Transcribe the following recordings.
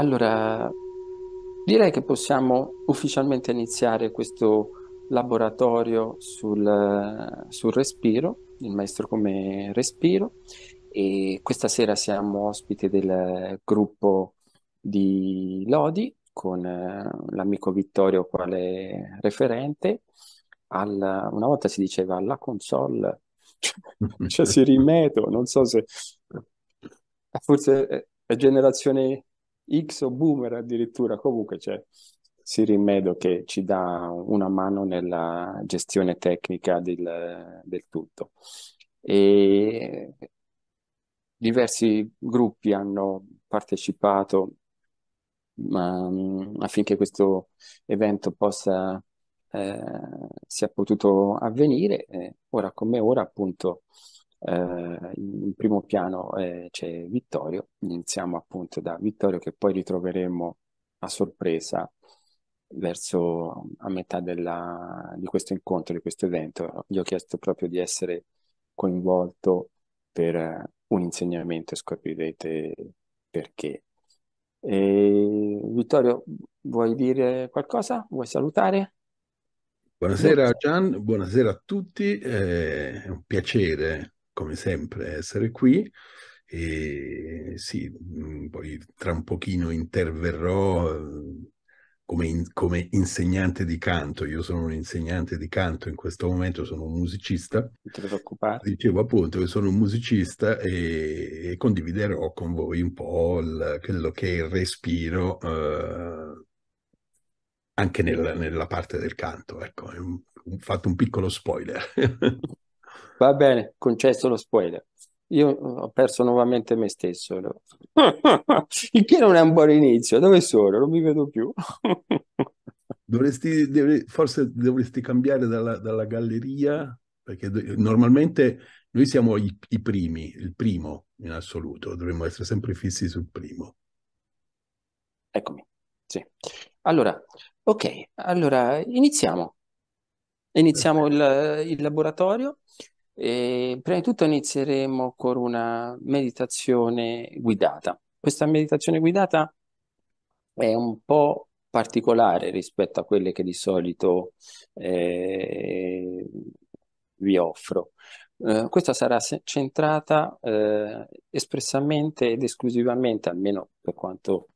Allora, direi che possiamo ufficialmente iniziare questo laboratorio sul, sul respiro, il maestro come respiro, e questa sera siamo ospiti del gruppo di Lodi con eh, l'amico Vittorio quale referente. Alla, una volta si diceva alla console, cioè si rimeto, non so se forse è generazione X o Boomer addirittura, comunque c'è cioè, Sirimedo che ci dà una mano nella gestione tecnica del, del tutto. E diversi gruppi hanno partecipato um, affinché questo evento possa eh, sia potuto avvenire. Eh, ora come ora appunto eh, in primo piano eh, c'è Vittorio, iniziamo appunto da Vittorio che poi ritroveremo a sorpresa verso a metà della, di questo incontro, di questo evento. Gli ho chiesto proprio di essere coinvolto per eh, un insegnamento e scoprirete perché. E Vittorio, vuoi dire qualcosa? Vuoi salutare? Buonasera Gian, buonasera a tutti, eh, è un piacere come sempre, essere qui. E sì, mm, poi tra un pochino interverrò eh, come, in, come, insegnante di canto. Io sono un insegnante di canto in questo momento, sono un musicista. Dicevo appunto che sono un musicista e, e condividerò con voi un po' il, quello che è il respiro eh, anche nella, nella, parte del canto. Ecco, ho fatto un piccolo spoiler. Va bene, concesso lo spoiler. Io eh, ho perso nuovamente me stesso. Il che non è un buon inizio. Dove sono? Non mi vedo più. dovresti, deve, forse dovresti cambiare dalla, dalla galleria, perché do, normalmente noi siamo i, i, primi, il primo in assoluto, dovremmo essere sempre fissi sul primo. Eccomi, sì. Allora, ok, allora iniziamo. Iniziamo il, il laboratorio. E prima di tutto inizieremo con una meditazione guidata. Questa meditazione guidata è un po' particolare rispetto a quelle che di solito eh, vi offro. Eh, questa sarà se- centrata eh, espressamente ed esclusivamente, almeno per quanto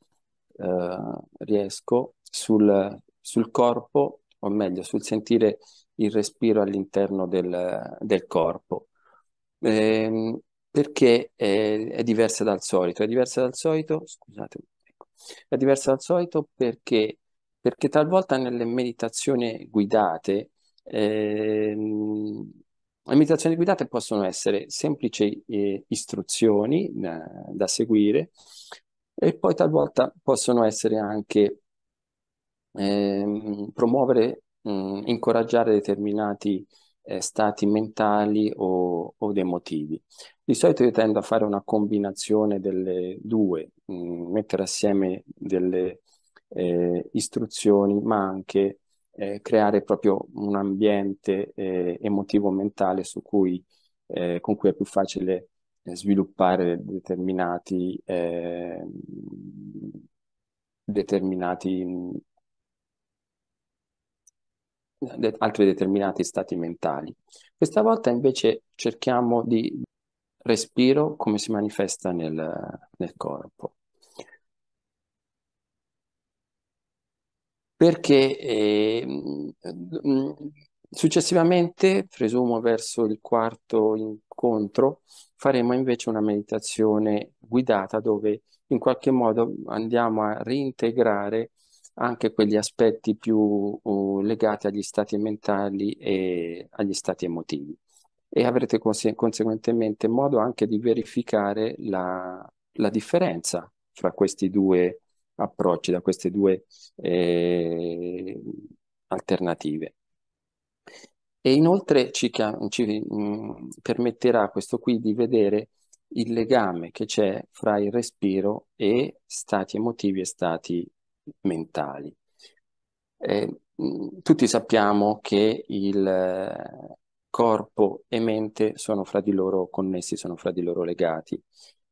eh, riesco, sul, sul corpo o meglio sul sentire il respiro all'interno del, del corpo, eh, perché è, è, diversa dal solito. È diversa dal solito, scusate, ecco, è diversa dal solito perché, perché talvolta nelle meditazioni guidate, eh, le meditazioni guidate possono essere semplici eh, istruzioni da seguire e poi talvolta possono essere anche Ehm, promuovere, mh, incoraggiare determinati eh, stati mentali o, o emotivi. Di solito io tendo a fare una combinazione delle due, mh, mettere assieme delle eh, istruzioni, ma anche eh, creare proprio un ambiente eh, emotivo mentale su cui, eh, con cui è più facile eh, sviluppare determinati, ehm, determinati altri determinati stati mentali. Questa volta invece cerchiamo di respiro come si manifesta nel, nel corpo. Perché eh, successivamente, presumo verso il quarto incontro, faremo invece una meditazione guidata dove in qualche modo andiamo a reintegrare anche quegli aspetti più uh, legati agli stati mentali e agli stati emotivi. E avrete conse- conseguentemente modo anche di verificare la, la differenza fra questi due approcci, da queste due eh, alternative. E inoltre ci, ci mh, mm, permetterà questo qui di vedere il legame che c'è fra il respiro e stati emotivi e stati mentali. Eh, tutti sappiamo che il eh, corpo e mente sono fra di loro connessi, sono fra di loro legati.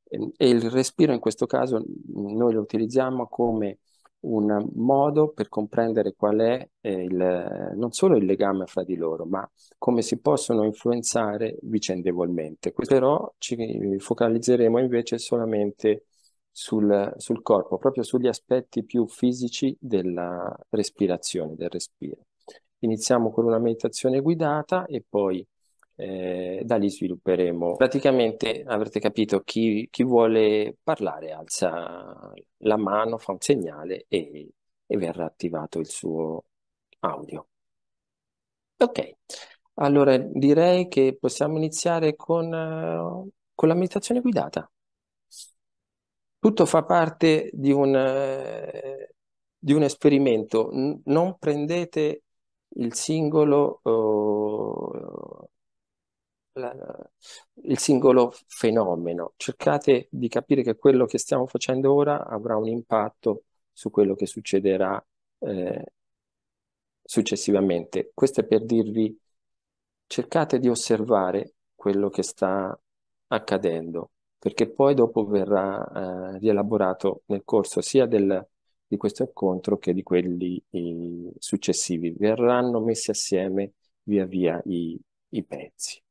E il respiro in questo caso mhmm, noi lo utilizziamo come un modo per comprendere qual è eh, il, non solo il legame fra di loro, ma come si possono influenzare vicendevolmente. Però ci focalizzeremo invece solamente sul, sul corpo, proprio sugli aspetti più fisici della respirazione, del respiro. Iniziamo con una meditazione guidata e poi eh, da lì svilupperemo. Praticamente avrete capito chi, chi, vuole parlare alza la mano, fa un segnale e, e verrà attivato il suo audio. Ok, allora direi che possiamo iniziare con, eh, con la meditazione guidata tutto fa parte di un, eh, di un esperimento. N- non prendete il singolo, oh, la, il singolo fenomeno, cercate di capire che quello che stiamo facendo ora avrà un impatto su quello che succederà eh, successivamente. Questo è per dirvi cercate di osservare quello che sta accadendo perché poi dopo verrà eh, rielaborato nel corso sia del, di questo incontro che di quelli i, successivi. Verranno messi assieme via via i, i pezzi.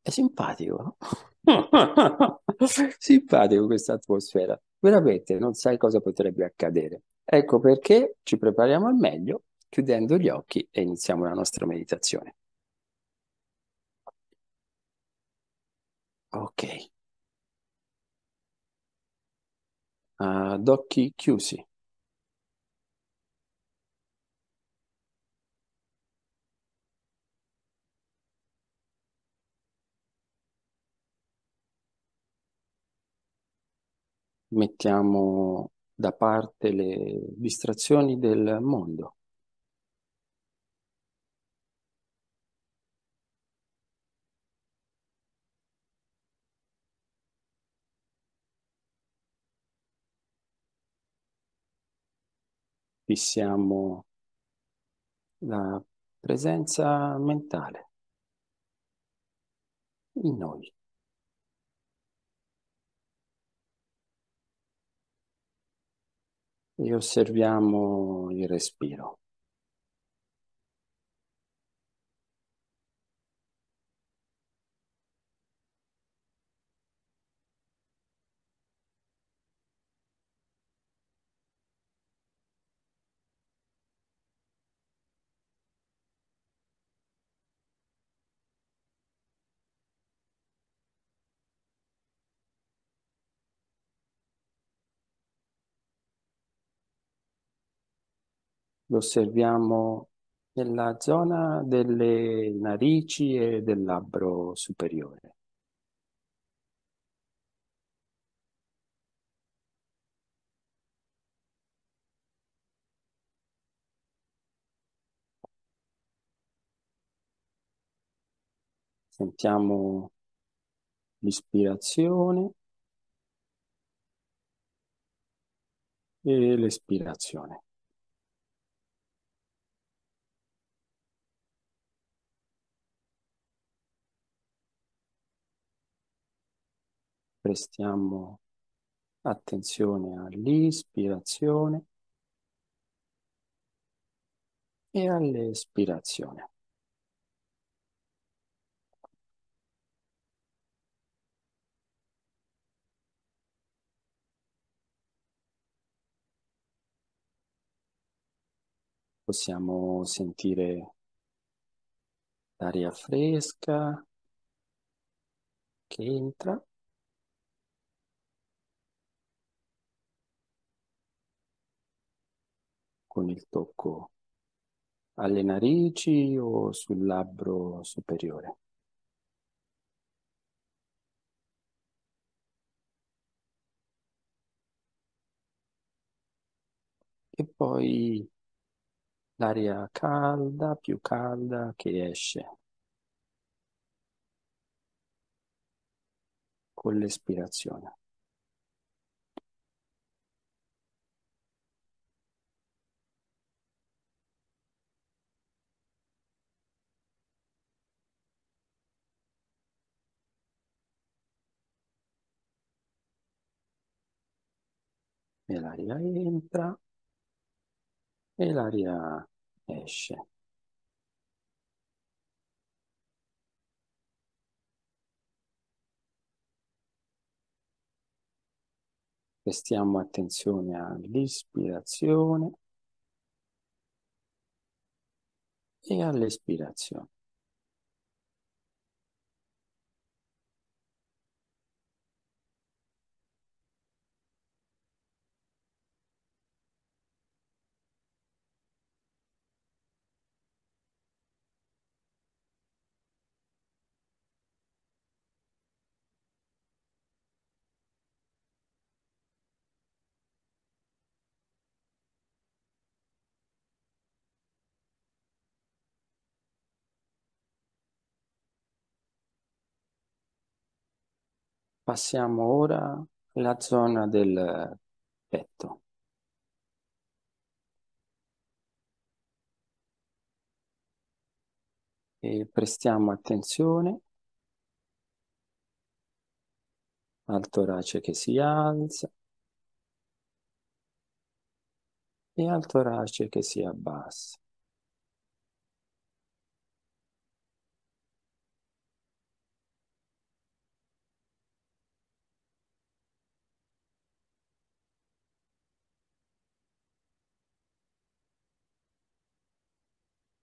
È simpatico. simpatico questa atmosfera. Veramente non sai cosa potrebbe accadere. Ecco perché ci prepariamo al meglio chiudendo gli occhi e iniziamo la nostra meditazione. Ok. ad ah, occhi chiusi. Mettiamo da parte le distrazioni del mondo. fissiamo la presenza mentale in noi. E osserviamo il respiro. lo osserviamo nella zona delle narici e del labbro superiore. Sentiamo l'ispirazione e l'espirazione. prestiamo attenzione all'ispirazione e all'espirazione. Possiamo sentire l'aria fresca che entra con il tocco alle narici o sul labbro superiore. E poi l'aria calda, più calda che esce. Con l'espirazione. e l'aria entra e l'aria esce. Prestiamo attenzione all'ispirazione e all'espirazione. Passiamo ora alla zona del petto. E prestiamo attenzione al torace che si alza e al torace che si abbassa.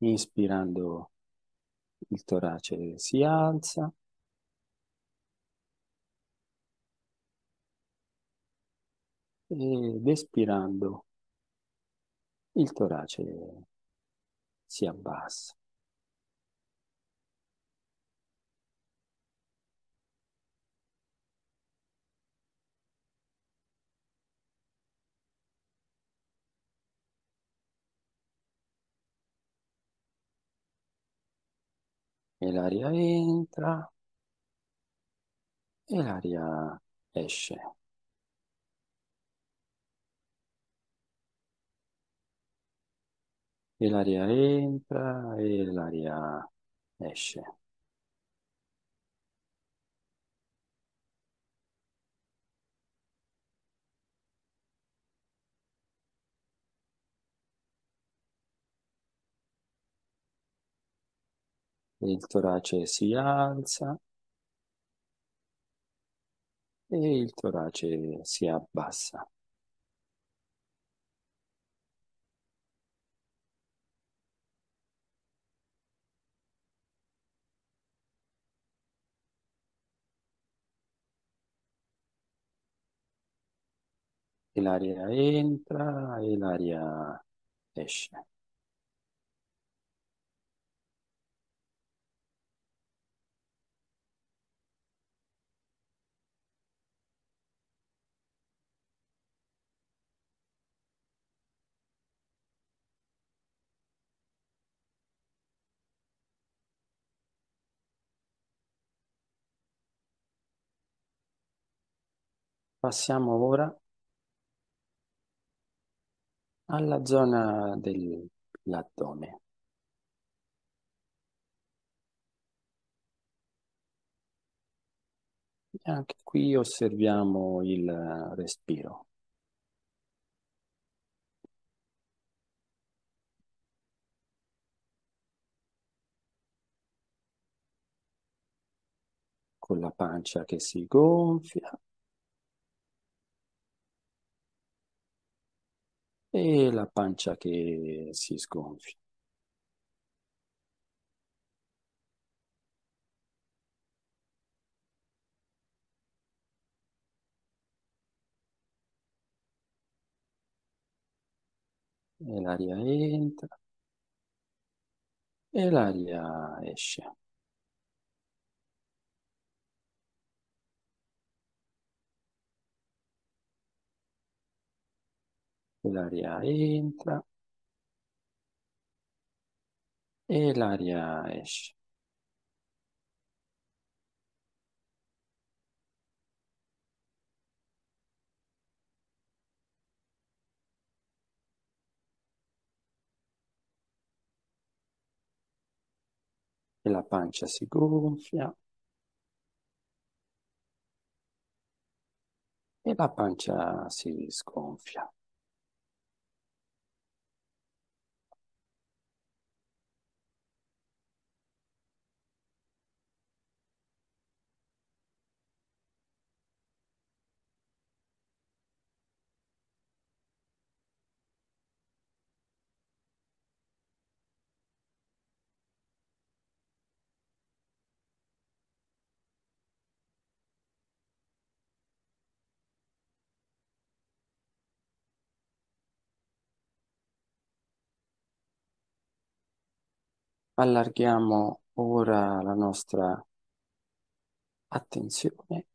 inspirando il torace si alza, ed espirando il torace si abbassa. e l'aria entra e l'aria esce. E l'aria entra e l'aria esce. il torace si alza e il torace si abbassa. l'aria entra e l'aria esce. Passiamo ora alla zona dell'addome. Anche qui osserviamo il respiro. Con la pancia che si gonfia. e la pancia che si sgonfia. E l'aria entra e l'aria esce. l'aria entra e l'aria esce. E la pancia si gonfia. E la pancia si sgonfia. Allarghiamo ora la nostra attenzione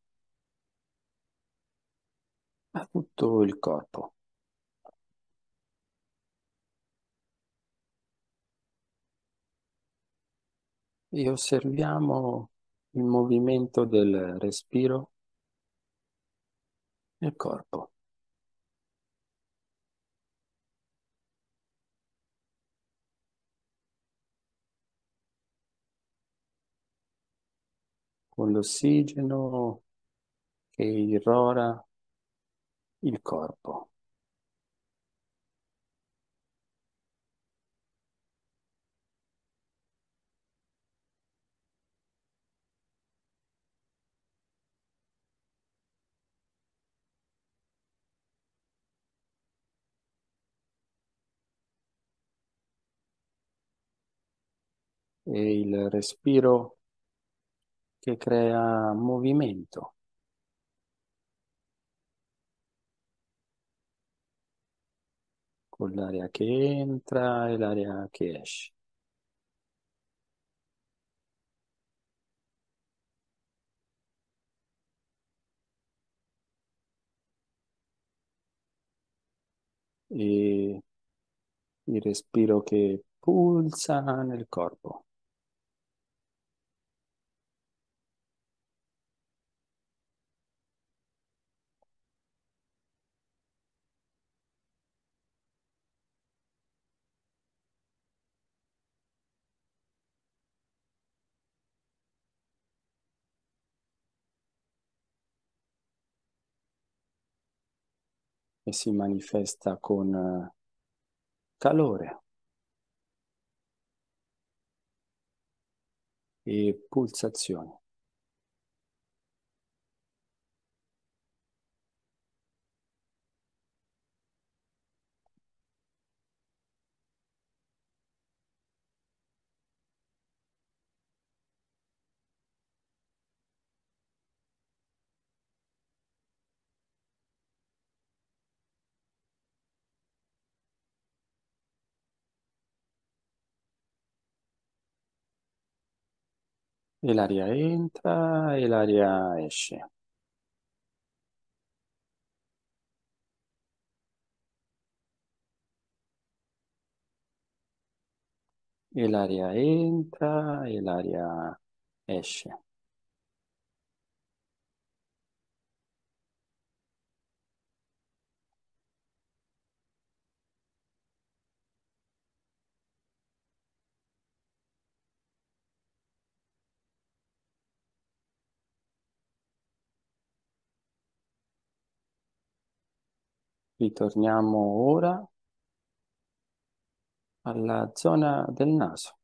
a tutto il corpo. E osserviamo il movimento del respiro nel corpo. con l'ossigeno che irrora il corpo. E il respiro che crea movimento. Con l'aria che entra e l'aria che esce. E il respiro che pulsa nel corpo. e si manifesta con eh, calore e pulsazioni. El área entra, el área esce. El área entra, el área esce. Ritorniamo ora alla zona del naso.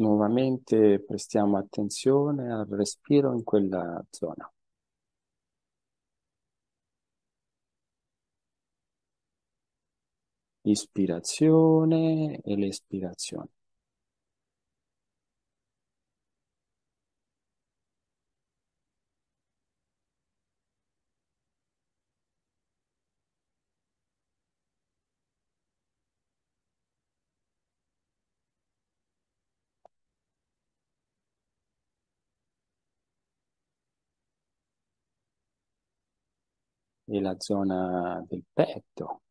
Nuovamente prestiamo attenzione al respiro in quella zona. Ispirazione e l'espirazione. e la zona del petto.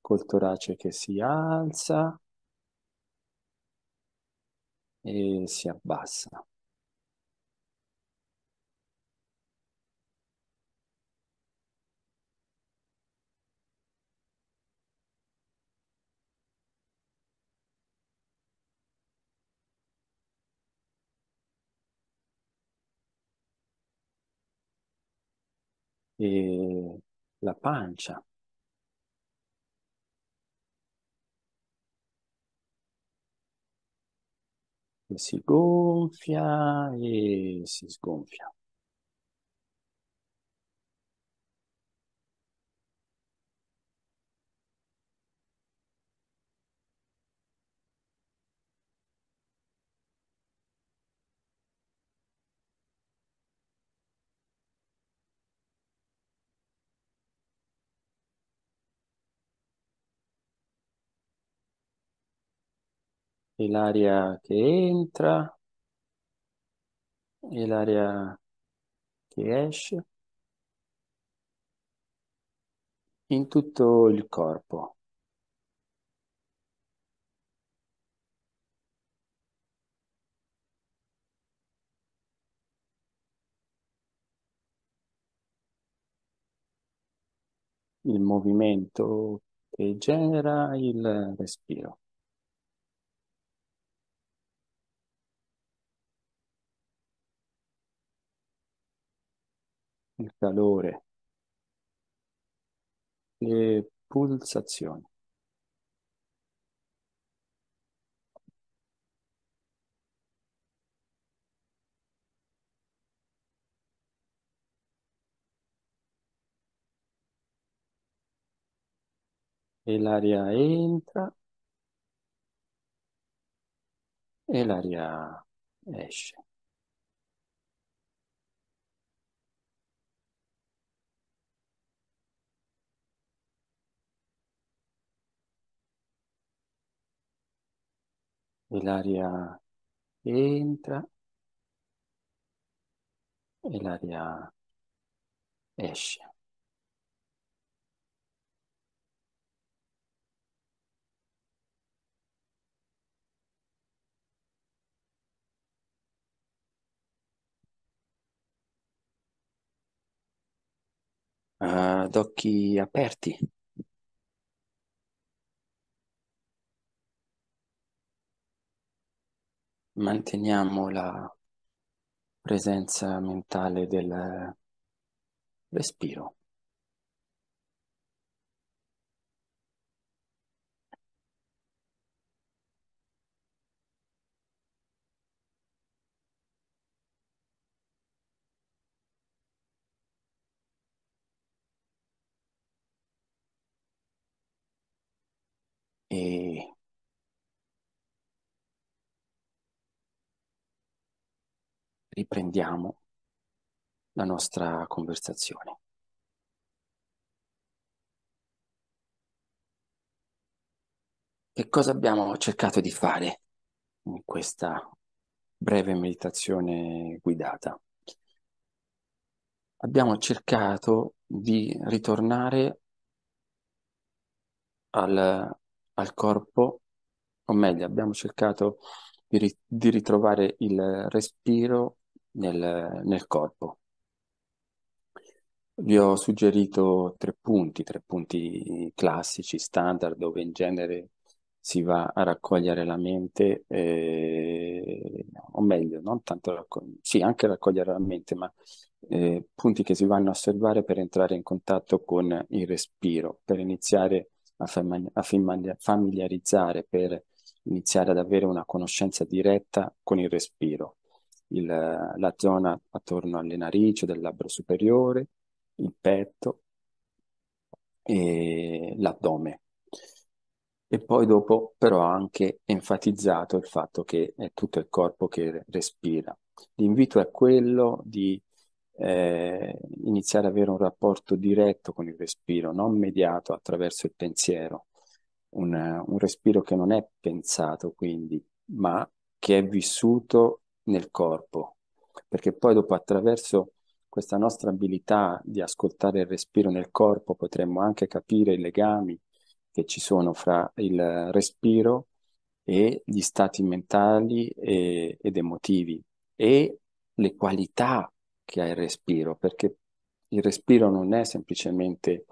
Col torace che si alza e si abbassa. e la pancia. E si gonfia e si sgonfia. e l'aria che entra e l'aria che esce in tutto il corpo. il movimento che genera il respiro. il calore, le pulsazioni. E l'aria entra e l'aria esce. e l'aria entra e l'aria esce. ad occhi aperti. manteniamo la presenza mentale del respiro. E riprendiamo la nostra conversazione. Che cosa abbiamo cercato di fare in questa breve meditazione guidata? Abbiamo cercato di ritornare al, al corpo, o meglio, abbiamo cercato di, ritrovare il respiro nel, nel corpo. Vi ho suggerito tre punti, tre punti classici, standard, dove in genere si va a raccogliere la mente, eh, o meglio, non tanto raccog- sì, anche raccogliere la mente, ma eh, punti che si vanno a osservare per entrare in contatto con il respiro, per iniziare a, fam- a fam- familiarizzare, per iniziare ad avere una conoscenza diretta con il respiro il, la zona attorno alle narici, del labbro superiore, il petto e l'addome. E poi dopo però ha anche enfatizzato il fatto che è tutto il corpo che respira. L'invito è quello di eh, iniziare ad avere un rapporto diretto con il respiro, non mediato attraverso il pensiero, un, un respiro che non è pensato quindi, ma che è vissuto nel corpo, perché poi dopo attraverso questa nostra abilità di ascoltare il respiro nel corpo potremmo anche capire i legami che ci sono fra il respiro e gli stati mentali e, ed emotivi e le qualità che ha il respiro, perché il respiro non è semplicemente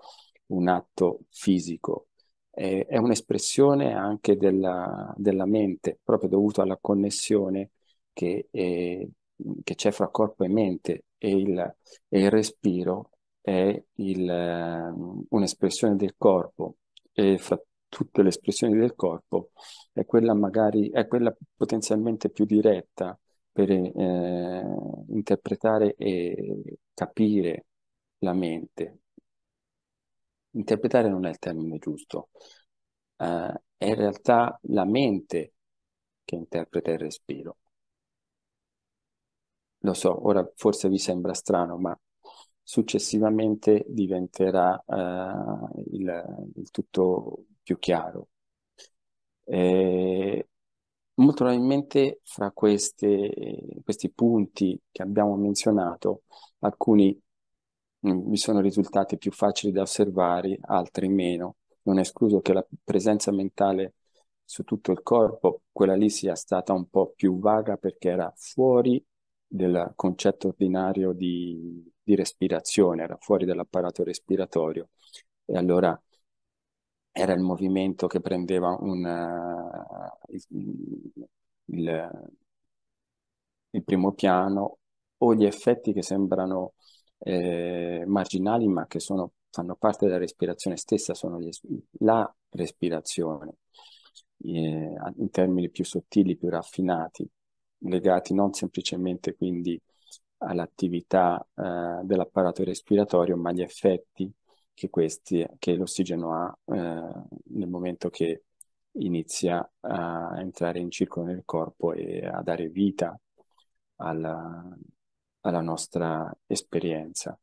un atto fisico, è, è un'espressione anche della, della mente, proprio dovuto alla connessione che, eh, che c'è fra corpo e mente e il, e il respiro è il, ehm, un'espressione del corpo e fra tutte le espressioni del corpo è quella magari è quella potenzialmente più diretta per eh, interpretare e capire la mente. Interpretare non è il termine giusto, uh, è in realtà la mente che interpreta il respiro lo so, ora forse vi sembra strano, ma successivamente diventerà eh, il, il, tutto più chiaro. Eh, molto probabilmente fra queste, questi punti che abbiamo menzionato, alcuni mi mm, sono risultati più facili da osservare, altri meno. Non è escluso che la presenza mentale su tutto il corpo, quella lì sia stata un po' più vaga perché era fuori del concetto ordinario di, di respirazione, era fuori dall'apparato respiratorio e allora era il movimento che prendeva un, uh, il, il, il, primo piano o gli effetti che sembrano eh, marginali ma che sono, fanno parte della respirazione stessa, sono gli, la respirazione eh, in termini più sottili, più raffinati legati non semplicemente quindi all'attività eh, dell'apparato respiratorio, ma agli effetti che, questi, che l'ossigeno ha eh, nel momento che inizia a entrare in circolo nel corpo e a dare vita alla, alla nostra esperienza.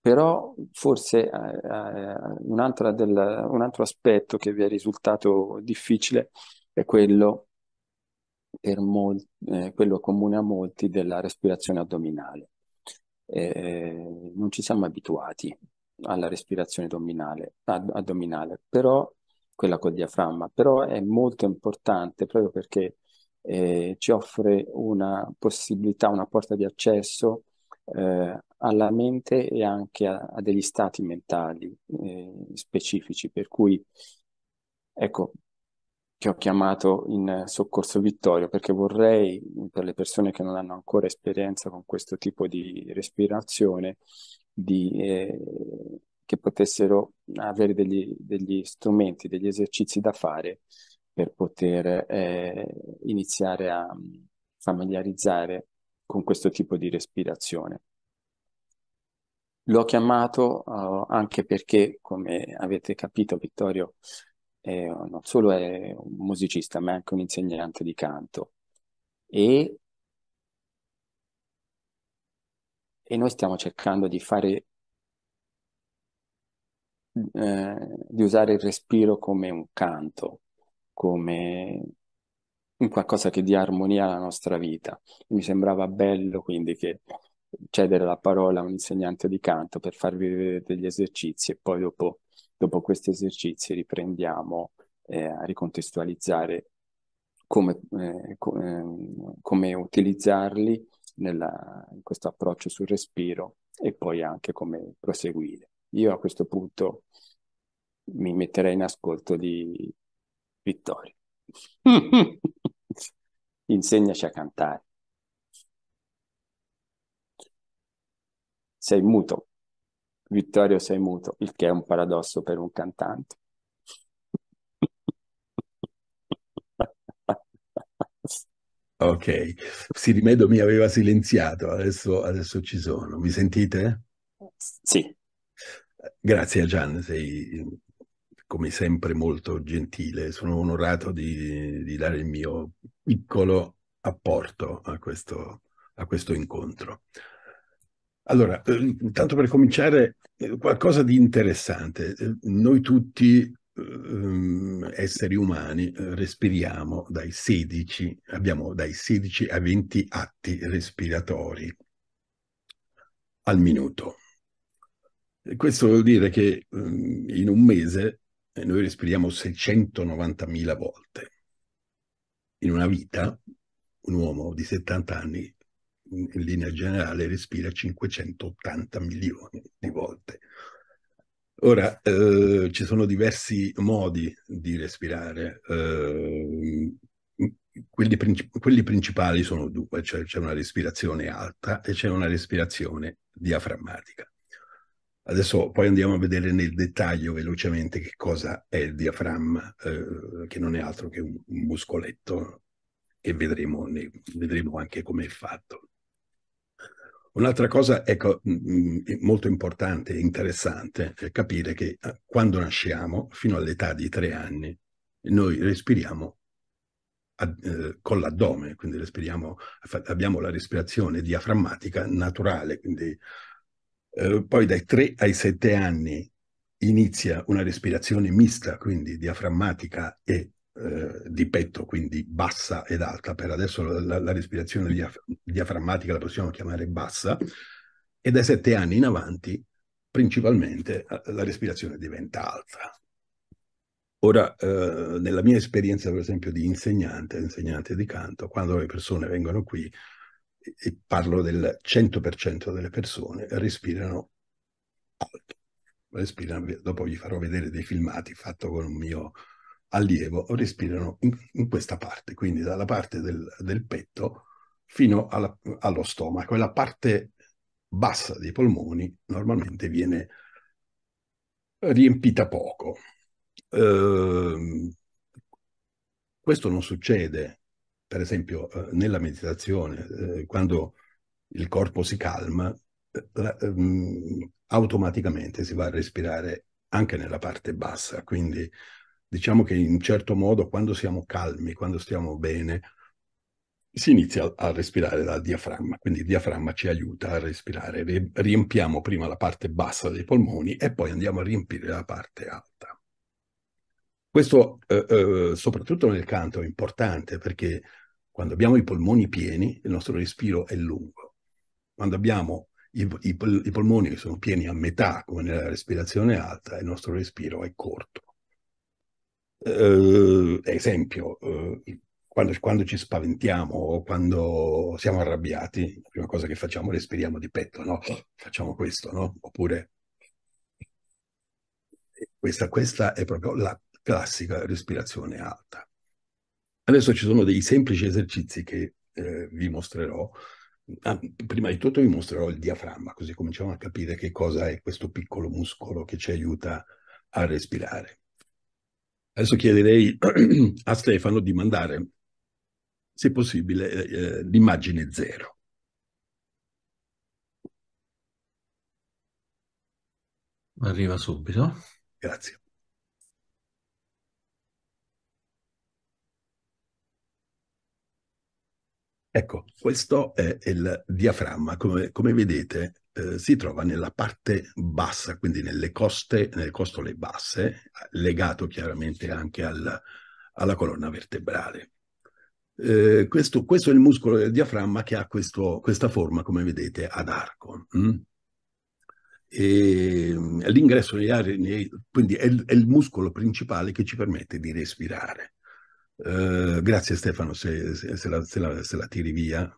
Però forse eh, eh un, altro del, un altro aspetto che vi è risultato difficile è quello per mol- eh, quello comune a molti della respirazione addominale. Eh, non ci siamo abituati alla respirazione addominale, ad- addominale, però quella col diaframma, però è molto importante proprio perché eh, ci offre una possibilità, una porta di accesso eh, alla mente e anche a, a degli stati mentali eh, specifici, per cui ecco, che ho chiamato in soccorso Vittorio perché vorrei, per le persone che non hanno ancora esperienza con questo tipo di respirazione, di, eh, che potessero avere degli, degli, strumenti, degli esercizi da fare per poter eh, iniziare a familiarizzare con questo tipo di respirazione. L'ho chiamato uh, anche perché, come avete capito, Vittorio eh, non solo è un musicista, ma è anche un insegnante di canto. E, e noi stiamo cercando di fare, eh, di usare il respiro come un canto, come un qualcosa che dia armonia alla nostra vita. Mi sembrava bello quindi che cedere la parola a un insegnante di canto per farvi vedere degli esercizi e poi dopo Dopo questi esercizi riprendiamo eh, a ricontestualizzare come, eh, ehm, come utilizzarli nella, in questo approccio sul respiro e poi anche come proseguire. Io a questo punto mi metterei in ascolto di Vittorio. Insegnaci a cantare. Sei muto. Vittorio sei muto, il che è un paradosso per un cantante. Ok, Sirimedo mi aveva silenziato, adesso, adesso ci sono. Mi sentite? Sì. Grazie Gian, sei come sempre molto gentile. Sono onorato di, di dare il mio piccolo apporto a questo, a questo incontro. Allora, eh, intanto per cominciare, eh, qualcosa di interessante. Eh, noi tutti, ehm, esseri umani, respiriamo dai 16, abbiamo dai 16 a 20 atti respiratori al minuto. Questo vuol dire che ehm, in un mese noi respiriamo 690.000 volte. In una vita, un uomo di 70 anni in linea generale respira 580 milioni di volte. Ora, eh, ci sono diversi modi di respirare. Eh, quelli, princip- quelli, principali sono due, cioè c'è una respirazione alta e c'è una respirazione diaframmatica. Adesso poi andiamo a vedere nel dettaglio velocemente che cosa è il diaframma, eh, che non è altro che un, un muscoletto e vedremo, ne, vedremo anche come è fatto. Un'altra cosa ecco, molto importante e interessante è capire che eh, quando nasciamo, fino all'età di tre anni, noi respiriamo ad, eh, con l'addome, quindi respiriamo, abbiamo la respirazione diaframmatica naturale. Quindi, eh, poi dai tre ai sette anni inizia una respirazione mista, quindi diaframmatica e eh, di petto, quindi bassa ed alta, per adesso la, la respirazione diaf- diaframmatica la possiamo chiamare bassa, e dai sette anni in avanti principalmente eh, la respirazione diventa alta. Ora, eh, nella mia esperienza, per esempio, di insegnante, insegnante di canto, quando le persone vengono qui, e parlo del 100% delle persone, respirano alto. Respirano, dopo vi farò vedere dei filmati fatto con un mio allievo respirano in, in questa parte, quindi dalla parte del, del petto fino alla, allo stomaco e la parte bassa dei polmoni normalmente viene riempita poco. Eh, questo non succede, per esempio, eh, nella meditazione, eh, quando il corpo si calma, eh, ehm, automaticamente si va a respirare anche nella parte bassa, quindi diciamo che in un certo modo quando siamo calmi, quando stiamo bene, si inizia a respirare dal diaframma, quindi il diaframma ci aiuta a respirare, riempiamo prima la parte bassa dei polmoni e poi andiamo a riempire la parte alta. Questo eh, eh, soprattutto nel canto è importante perché quando abbiamo i polmoni pieni il nostro respiro è lungo, quando abbiamo i, i, i polmoni che sono pieni a metà come nella respirazione alta il nostro respiro è corto. Eh, esempio, eh, quando, quando, ci spaventiamo o quando siamo arrabbiati, la prima cosa che facciamo è respiriamo di petto, no? Facciamo questo, no? Oppure questa, questa è proprio la classica respirazione alta. Adesso ci sono dei semplici esercizi che eh, vi mostrerò. Ah, prima di tutto vi mostrerò il diaframma, così cominciamo a capire che cosa è questo piccolo muscolo che ci aiuta a respirare. Adesso chiederei a Stefano di mandare, se possibile, eh, eh, l'immagine zero. Arriva subito. Grazie. Ecco, questo è il diaframma. Come, come vedete, eh, si trova nella parte bassa, quindi nelle coste, nelle costole basse, legato chiaramente anche al, alla colonna vertebrale. Eh, questo, questo, è il muscolo del diaframma che ha questo, questa forma, come vedete, ad arco. Mm? mm l'ingresso negli aree, quindi è, è, il muscolo principale che ci permette di respirare. Eh, grazie Stefano se, se, se, la, la, se, la, tiri via,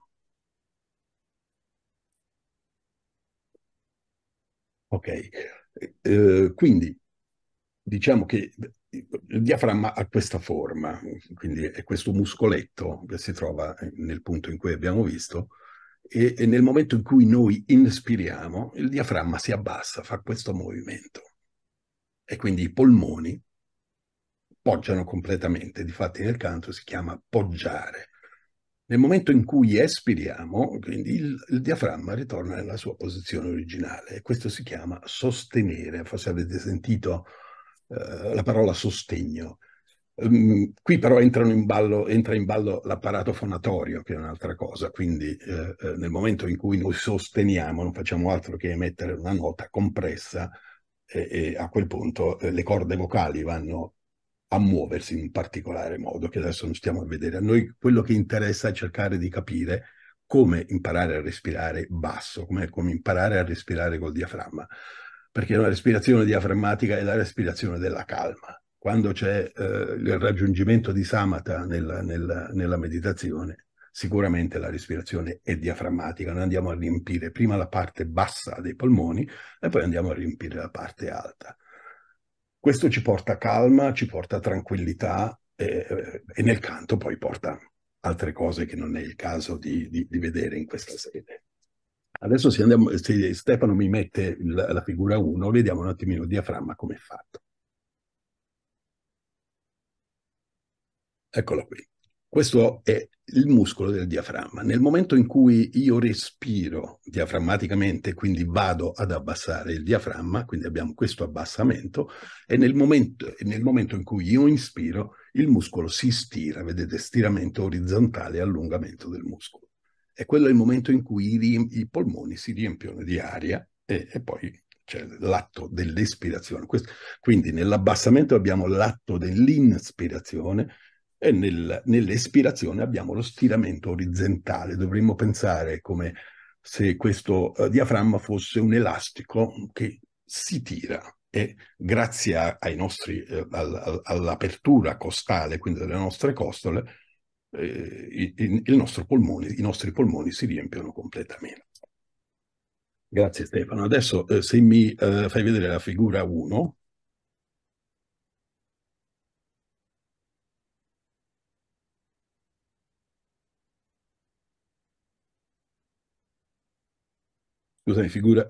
Ok, eh, eh, quindi diciamo che il diaframma ha questa forma, quindi è questo muscoletto che si trova nel punto in cui abbiamo visto, e, e nel momento in cui noi inspiriamo, il diaframma si abbassa, fa questo movimento. E quindi i polmoni poggiano completamente, difatti nel canto si chiama poggiare. Nel momento in cui espiriamo, quindi il, il diaframma ritorna nella sua posizione originale e questo si chiama sostenere. Forse avete sentito eh, la parola sostegno. Um, qui però in ballo, entra in ballo l'apparato fonatorio, che è un'altra cosa, quindi eh, eh, nel momento in cui noi sosteniamo non facciamo altro che emettere una nota compressa e, e a quel punto eh, le corde vocali vanno a muoversi in un particolare modo, che adesso non stiamo a vedere. A noi quello che interessa è cercare di capire come imparare a respirare basso, come, come imparare a respirare col diaframma, perché la respirazione diaframmatica è la respirazione della calma. Quando c'è eh, il raggiungimento di samatha nella, nella, nella meditazione, sicuramente la respirazione è diaframmatica, noi andiamo a riempire prima la parte bassa dei polmoni e poi andiamo a riempire la parte alta. Questo ci porta calma, ci porta tranquillità e, eh, e nel canto poi porta altre cose che non è il caso di, di, di vedere in questa sede. Adesso se, andiamo, se Stefano mi mette la, la figura 1, vediamo un attimino il diaframma come è fatto. Eccolo qui. Questo è il muscolo del diaframma. Nel momento in cui io respiro diaframmaticamente, quindi vado ad abbassare il diaframma, quindi abbiamo questo abbassamento, e nel momento, nel momento in cui io inspiro, il muscolo si stira, vedete, stiramento orizzontale allungamento del muscolo. E quello è il momento in cui i, i polmoni si riempiono di aria e, e poi c'è l'atto dell'espirazione. Questo, quindi nell'abbassamento abbiamo l'atto dell'inspirazione e nel, nell'espirazione abbiamo lo stiramento orizzontale. Dovremmo pensare come se questo eh, diaframma fosse un elastico che si tira e grazie a, ai nostri, eh, all, all'apertura costale, quindi delle nostre costole, eh, il, il nostro polmone, i nostri polmoni si riempiono completamente. Grazie Stefano. Adesso eh, se mi eh, fai vedere la figura 1, Scusami, figura.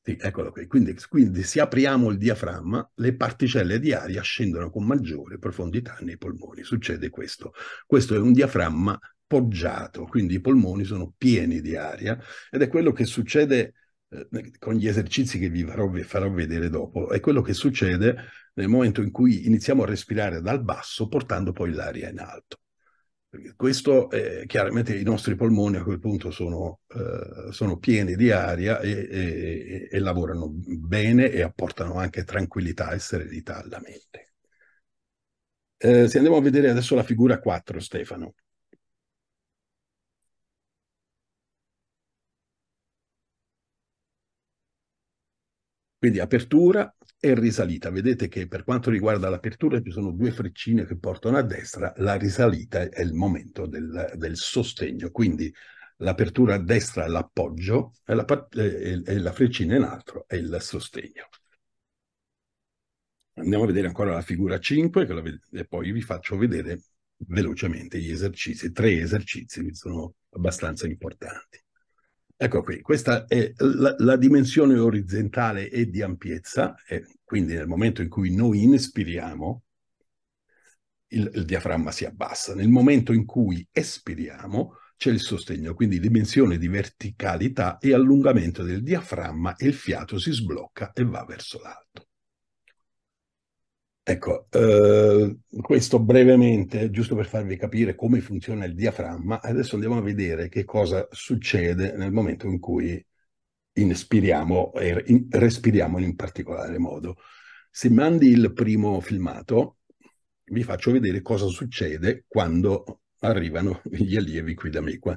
Sì, eccolo qui. Quindi, quindi se apriamo il diaframma, le particelle di aria scendono con maggiore profondità nei polmoni. Succede questo. Questo è un diaframma poggiato, quindi i polmoni sono pieni di aria ed è quello che succede eh, con gli esercizi che vi farò, vi farò, vedere dopo, è quello che succede nel momento in cui iniziamo a respirare dal basso, portando poi l'aria in alto. Questo eh, chiaramente i nostri polmoni a quel punto sono, eh, sono pieni di aria e, e, e, lavorano bene e apportano anche tranquillità e serenità alla mente. Eh, se andiamo a vedere adesso la figura 4, Stefano. Quindi apertura, e risalita. Vedete che per quanto riguarda l'apertura ci sono due freccine che portano a destra, la risalita è il momento del, del sostegno, quindi l'apertura a destra è l'appoggio e la, e la freccina in altro è il sostegno. Andiamo a vedere ancora la figura 5 la e poi vi faccio vedere velocemente gli esercizi, tre esercizi che sono abbastanza importanti. Ecco qui, questa è la, la, dimensione orizzontale e di ampiezza, e quindi nel momento in cui noi inspiriamo, il, il diaframma si abbassa, nel momento in cui espiriamo c'è il sostegno, quindi dimensione di verticalità e allungamento del diaframma e il fiato si sblocca e va verso l'alto. Ecco, eh, questo brevemente, giusto per farvi capire come funziona il diaframma, adesso andiamo a vedere che cosa succede nel momento in cui inspiriamo e in, respiriamo in particolare modo. Se mandi il primo filmato, vi faccio vedere cosa succede quando arrivano gli allievi qui da me. Qua.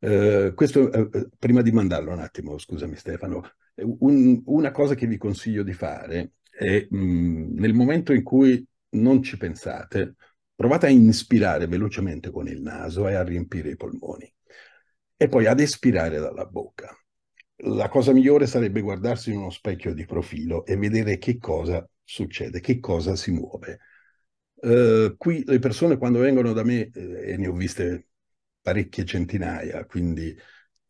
Eh, questo, eh, eh prima di mandarlo un attimo, scusami Stefano, eh, un, una cosa che vi consiglio di fare e mh, mhmm, nel momento in cui non ci pensate, provate a inspirare velocemente con il naso e a riempire i polmoni e poi ad espirare dalla bocca. La cosa migliore sarebbe guardarsi in uno specchio di profilo e vedere che cosa succede, che cosa si muove. Uh, qui le persone quando vengono da me, eh, e ne ho viste parecchie centinaia, quindi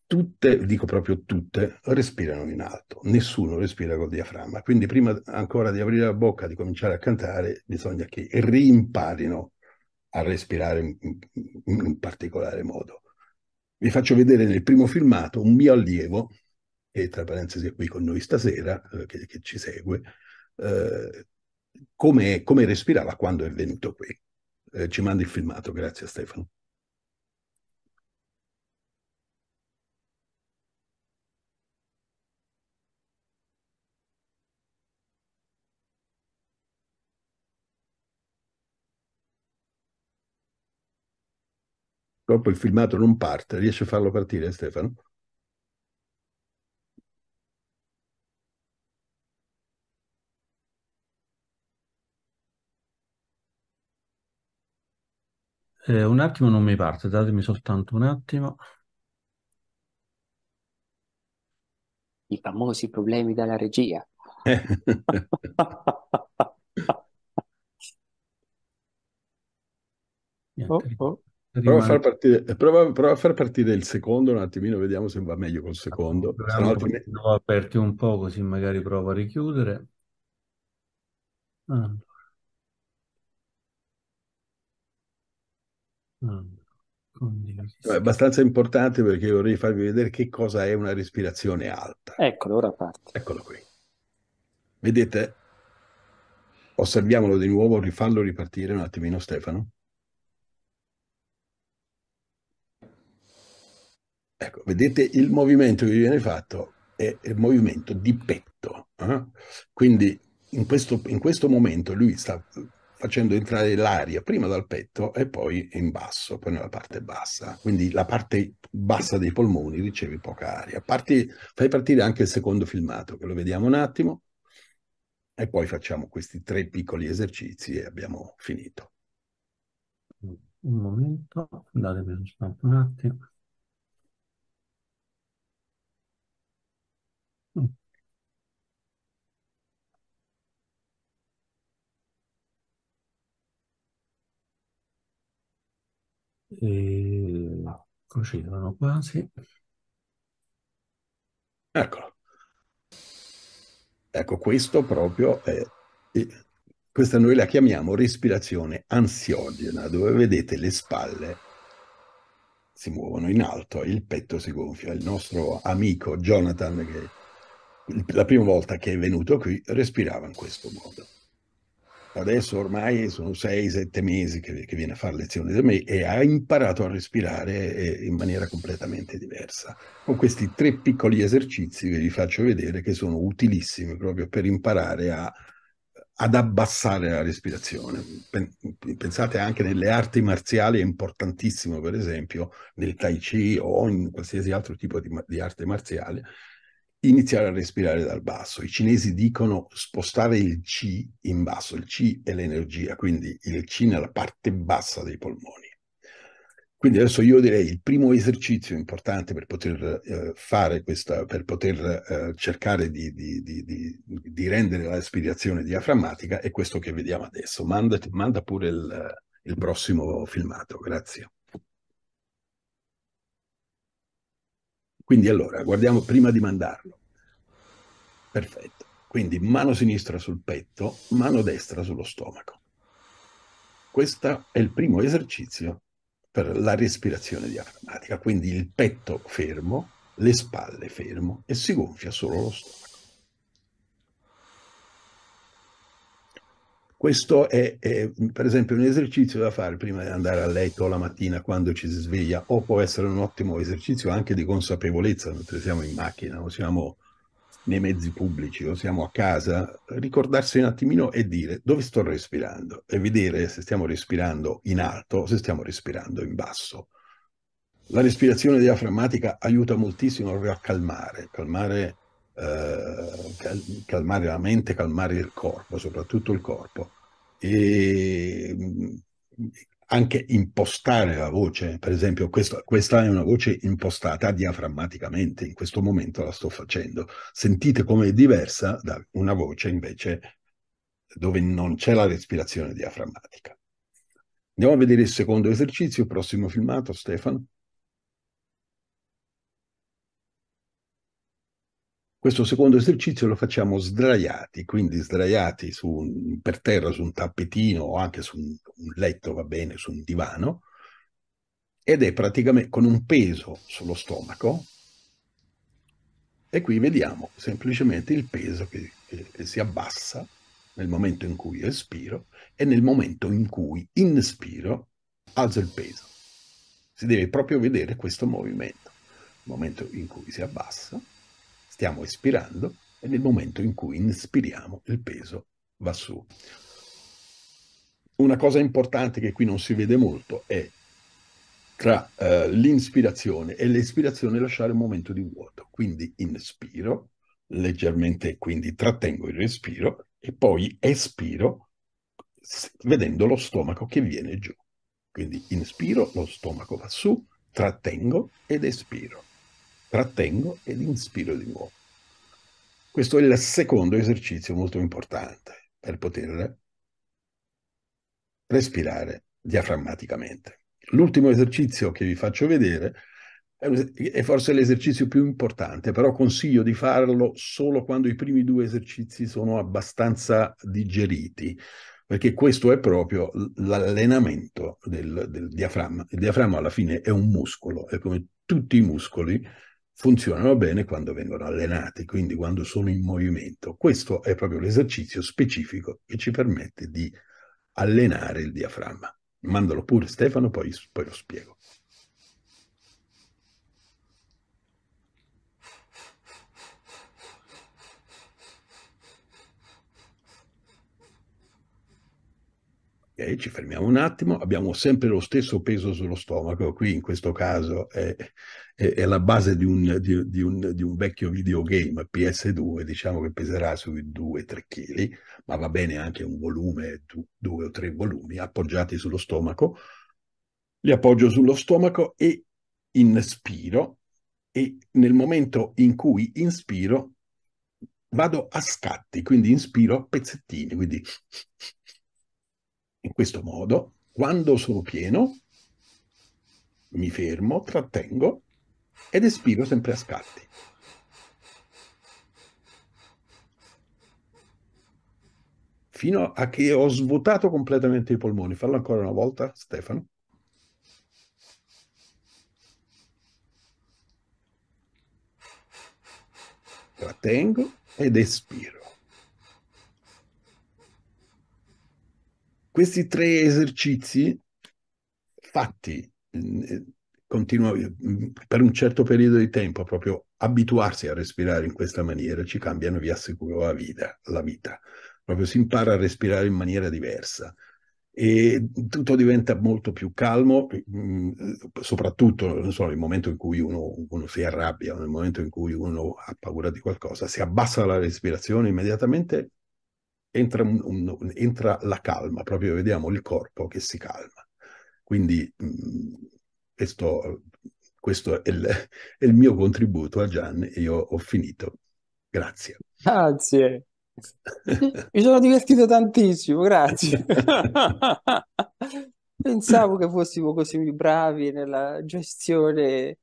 tutte, dico proprio tutte, respirano in alto, nessuno respira col diaframma, quindi prima ancora di aprire la bocca, di cominciare a cantare, bisogna che rimparino a respirare in, in un particolare modo. Vi faccio vedere nel primo filmato un mio allievo, che tra parentesi è qui con noi stasera, eh, che, che ci segue, eh, come, come respirava quando è venuto qui. Eh, ci mandi il filmato, grazie Stefano. Purtroppo il filmato non parte, riesci a farlo partire Stefano? Eh, un attimo non mi parte, datemi soltanto un attimo. I famosi problemi della regia. Niente, oh, oh. Prova a, far partire, prova, prova a, far partire, il secondo un attimino, vediamo se va meglio col secondo. Allora, altrimenti... Lo aperti un po' così magari provo a richiudere. Allora. Allora. È abbastanza importante perché vorrei farvi vedere che cosa è una respirazione alta. Eccolo, ora parte. Eccolo qui. Vedete? Osserviamolo di nuovo, rifallo ripartire un attimino Stefano. Ecco, vedete il movimento che viene fatto è il movimento di petto. Eh? Quindi in questo, in questo momento lui sta facendo entrare l'aria prima dal petto e poi in basso, poi nella parte bassa. Quindi la parte bassa dei polmoni riceve poca aria. Parti, fai partire anche il secondo filmato, che lo vediamo un attimo, e poi facciamo questi tre piccoli esercizi e abbiamo finito. Un momento, datemi un attimo. E... Concedono quasi. Eccolo. Ecco, questo proprio è... Questa noi la chiamiamo respirazione ansiogena, dove vedete le spalle si muovono in alto il petto si gonfia. Il nostro amico Jonathan, che la prima volta che è venuto qui, respirava in questo modo adesso ormai sono 6-7 mesi che, che, viene a fare lezioni da me e ha imparato a respirare eh, in maniera completamente diversa. Con questi tre piccoli esercizi che vi faccio vedere che sono utilissimi proprio per imparare a, ad abbassare la respirazione. Pensate anche nelle arti marziali, è importantissimo per esempio nel tai chi o in qualsiasi altro tipo di, di arte marziale, iniziare a respirare dal basso. I cinesi dicono spostare il Qi in basso, il Qi è l'energia, quindi il Qi nella parte bassa dei polmoni. Quindi adesso io direi il primo esercizio importante per poter eh, fare questa, per poter eh, cercare di, di, di, di, rendere la respirazione diaframmatica è questo che vediamo adesso. Manda, manda pure il, il prossimo filmato, grazie. Quindi allora, guardiamo prima di mandarlo. Perfetto. Quindi mano sinistra sul petto, mano destra sullo stomaco. Questo è il primo esercizio per la respirazione diaframmatica, quindi il petto fermo, le spalle fermo e si gonfia solo lo stomaco. Questo è, è, per esempio un esercizio da fare prima di andare a letto la mattina quando ci si sveglia o può essere un ottimo esercizio anche di consapevolezza mentre siamo in macchina o siamo nei mezzi pubblici o siamo a casa, ricordarsi un attimino e dire dove sto respirando e vedere se stiamo respirando in alto o se stiamo respirando in basso. La respirazione diaframmatica aiuta moltissimo a calmare, calmare eh, calmare la mente, calmare il corpo, soprattutto il corpo, e mm, anche impostare la voce, per esempio questo, questa è una voce impostata diaframmaticamente, in questo momento la sto facendo, sentite come è diversa da una voce invece dove non c'è la respirazione diaframmatica. Andiamo a vedere il secondo esercizio, il prossimo filmato, Stefano. Questo secondo esercizio lo facciamo sdraiati, quindi sdraiati un, per terra su un tappetino o anche su un, un letto, va bene, su un divano, ed è praticamente con un peso sullo stomaco. E qui vediamo semplicemente il peso che, che, che si abbassa nel momento in cui espiro e nel momento in cui inspiro alzo il peso. Si deve proprio vedere questo movimento, il momento in cui si abbassa stiamo espirando e nel momento in cui inspiriamo il peso va su. Una cosa importante che qui non si vede molto è tra eh, l'inspirazione e l'espirazione lasciare un momento di vuoto. Quindi inspiro leggermente, quindi trattengo il respiro e poi espiro vedendo lo stomaco che viene giù. Quindi inspiro, lo stomaco va su, trattengo ed espiro trattengo ed inspiro di nuovo. Questo è il secondo esercizio molto importante per poter respirare diaframmaticamente. L'ultimo esercizio che vi faccio vedere è forse l'esercizio più importante, però consiglio di farlo solo quando i primi due esercizi sono abbastanza digeriti, perché questo è proprio l'allenamento del, del diaframma. Il diaframma alla fine è un muscolo, è come tutti i muscoli, funzionano bene quando vengono allenati, quindi quando sono in movimento. Questo è proprio l'esercizio specifico che ci permette di allenare il diaframma. Mandalo pure Stefano, poi, poi lo spiego. Okay, ci fermiamo un attimo, abbiamo sempre lo stesso peso sullo stomaco, qui in questo caso è è, è la base di un, di, di, un, di un, vecchio videogame PS2, diciamo che peserà sui 2-3 kg, ma va bene anche un volume, due o tre volumi, appoggiati sullo stomaco. Li appoggio sullo stomaco e inspiro e nel momento in cui inspiro vado a scatti, quindi inspiro a pezzettini, quindi in questo modo, quando sono pieno, mi fermo, trattengo ed espiro sempre a scatti. Fino a che ho svuotato completamente i polmoni. Fallo ancora una volta, Stefano. Trattengo ed espiro. Questi tre esercizi fatti eh, continua, mm, per un certo periodo di tempo, proprio abituarsi a respirare in questa maniera ci cambiano, vi assicuro, la vita. La vita. Proprio si impara a respirare in maniera diversa e tutto diventa molto più calmo, mm, soprattutto so, nel momento in cui uno, uno, si arrabbia, nel momento in cui uno ha paura di qualcosa, si abbassa la respirazione immediatamente. Entra, un, un, entra la calma, proprio vediamo il corpo che si calma. Quindi mh, mm, e sto, questo è il, è il mio contributo a Gian e io ho finito. Grazie. Grazie. Mi sono divertito tantissimo, grazie. Pensavo che fossimo così bravi nella gestione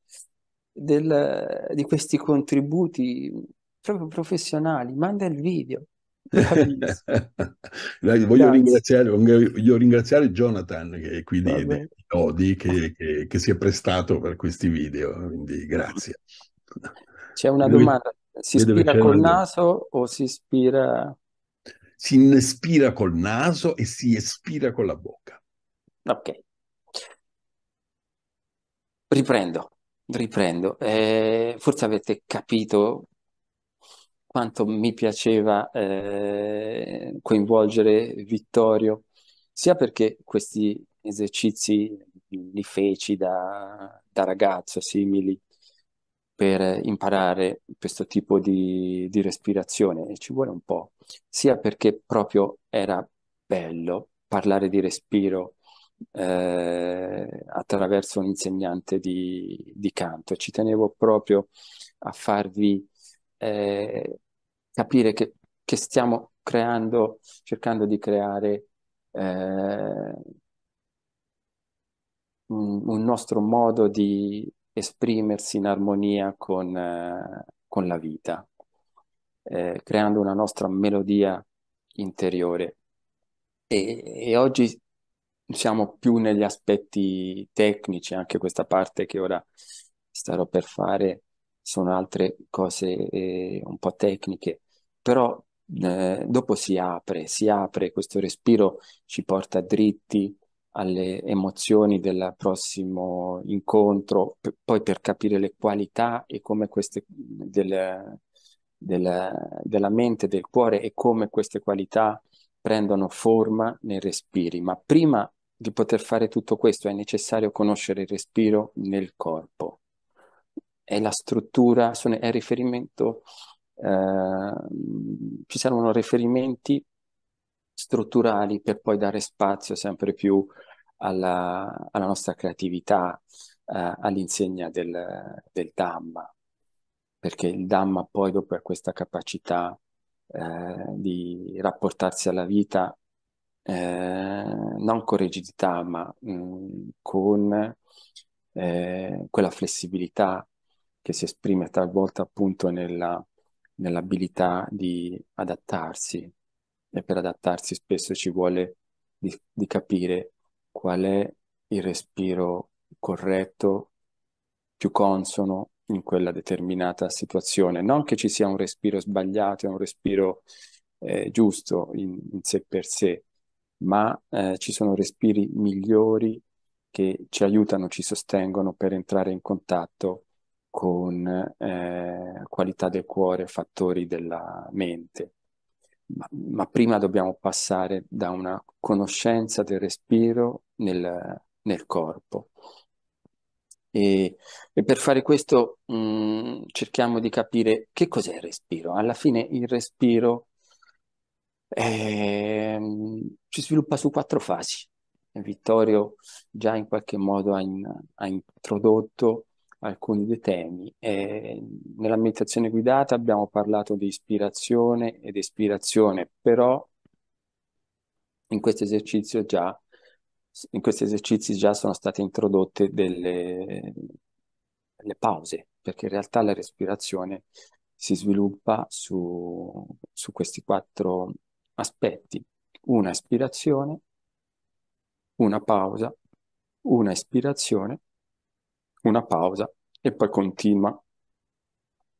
del, di questi contributi proprio professionali. Manda il video. Dai, voglio, ringraziare, voglio, ringraziare, Jonathan che è qui di, di Odi che, che, che, si è prestato per questi video, quindi grazie. C'è una Lui, domanda, si ispira col naso o si ispira... Si inspira col naso e si espira con la bocca. Ok. Riprendo, riprendo. Eh, forse avete capito quanto mi piaceva eh, coinvolgere Vittorio, sia perché questi esercizi li feci da, da ragazzo, simili, per imparare questo tipo di, di respirazione, e ci vuole un po', sia perché proprio era bello parlare di respiro eh, attraverso un insegnante di, di, canto. Ci tenevo proprio a farvi eh, capire che, che stiamo creando, cercando di creare eh, un, nostro modo di esprimersi in armonia con, eh, con la vita, eh, creando una nostra melodia interiore. E, e, oggi siamo più negli aspetti tecnici, anche questa parte che ora starò per fare sono altre cose eh, un po' tecniche, però eh, dopo si apre, si apre, questo respiro ci porta dritti alle emozioni del prossimo incontro, p- poi per capire le qualità e come queste del, del, della mente, del cuore e come queste qualità prendono forma nei respiri. Ma prima di poter fare tutto questo è necessario conoscere il respiro nel corpo. È la struttura, sono, è riferimento Ehm, ci servono riferimenti strutturali per poi dare spazio sempre più alla, alla nostra creatività, eh, all'insegna del, del, Dhamma, perché il Dhamma poi dopo è questa capacità eh, di rapportarsi alla vita eh, non con rigidità, ma mh, mm, con eh, quella flessibilità che si esprime talvolta appunto nella nell'abilità di adattarsi e per adattarsi spesso ci vuole di, di capire qual è il respiro corretto, più consono in quella determinata situazione. Non che ci sia un respiro sbagliato e un respiro eh, giusto in, in, sé per sé, ma eh, ci sono respiri migliori che ci aiutano, ci sostengono per entrare in contatto con eh, qualità del cuore fattori della mente. Ma, ma, prima dobbiamo passare da una conoscenza del respiro nel, nel corpo. E, e, per fare questo mh, mm, cerchiamo di capire che cos'è il respiro. Alla fine il respiro eh, si sviluppa su quattro fasi. Vittorio già in qualche modo ha, in, ha introdotto alcuni dei temi. Eh, nella meditazione guidata abbiamo parlato di ispirazione ed espirazione, però in questo esercizio già in questi esercizi già sono state introdotte delle, delle pause, perché in realtà la respirazione si sviluppa su, su questi quattro aspetti. Una ispirazione, una pausa, una ispirazione, una pausa e poi continua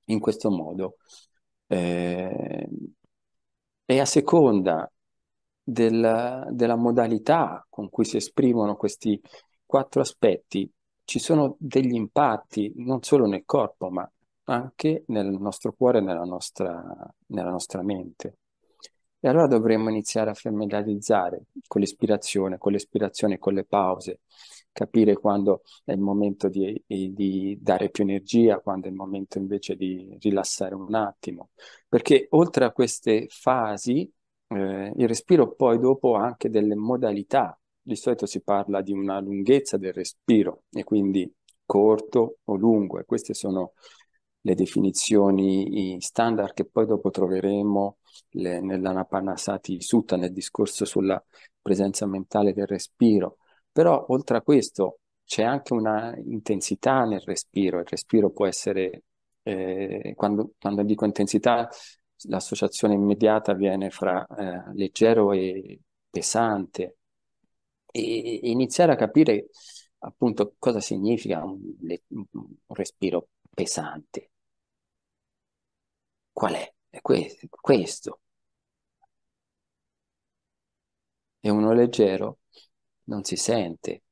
in questo modo. Eh, e a seconda del, della modalità con cui si esprimono questi quattro aspetti, ci sono degli impatti non solo nel corpo, ma anche nel nostro cuore nella nostra, nella nostra mente. E allora dovremmo iniziare a familiarizzare con l'ispirazione, con l'espirazione, con le pause, capire quando è il momento di, di, dare più energia, quando è il momento invece di rilassare un attimo, perché oltre a queste fasi, eh, il respiro poi dopo ha anche delle modalità, di solito si parla di una lunghezza del respiro e quindi corto o lungo e queste sono le definizioni standard che poi dopo troveremo nell'Anapanasati Sutta, nel discorso sulla presenza mentale del respiro però oltre a questo c'è anche una intensità nel respiro, il respiro può essere, eh, quando, quando, dico intensità, l'associazione immediata viene fra eh, leggero e pesante e, iniziare a capire appunto cosa significa un, un respiro pesante. Qual è? È questo. È uno leggero non si sente.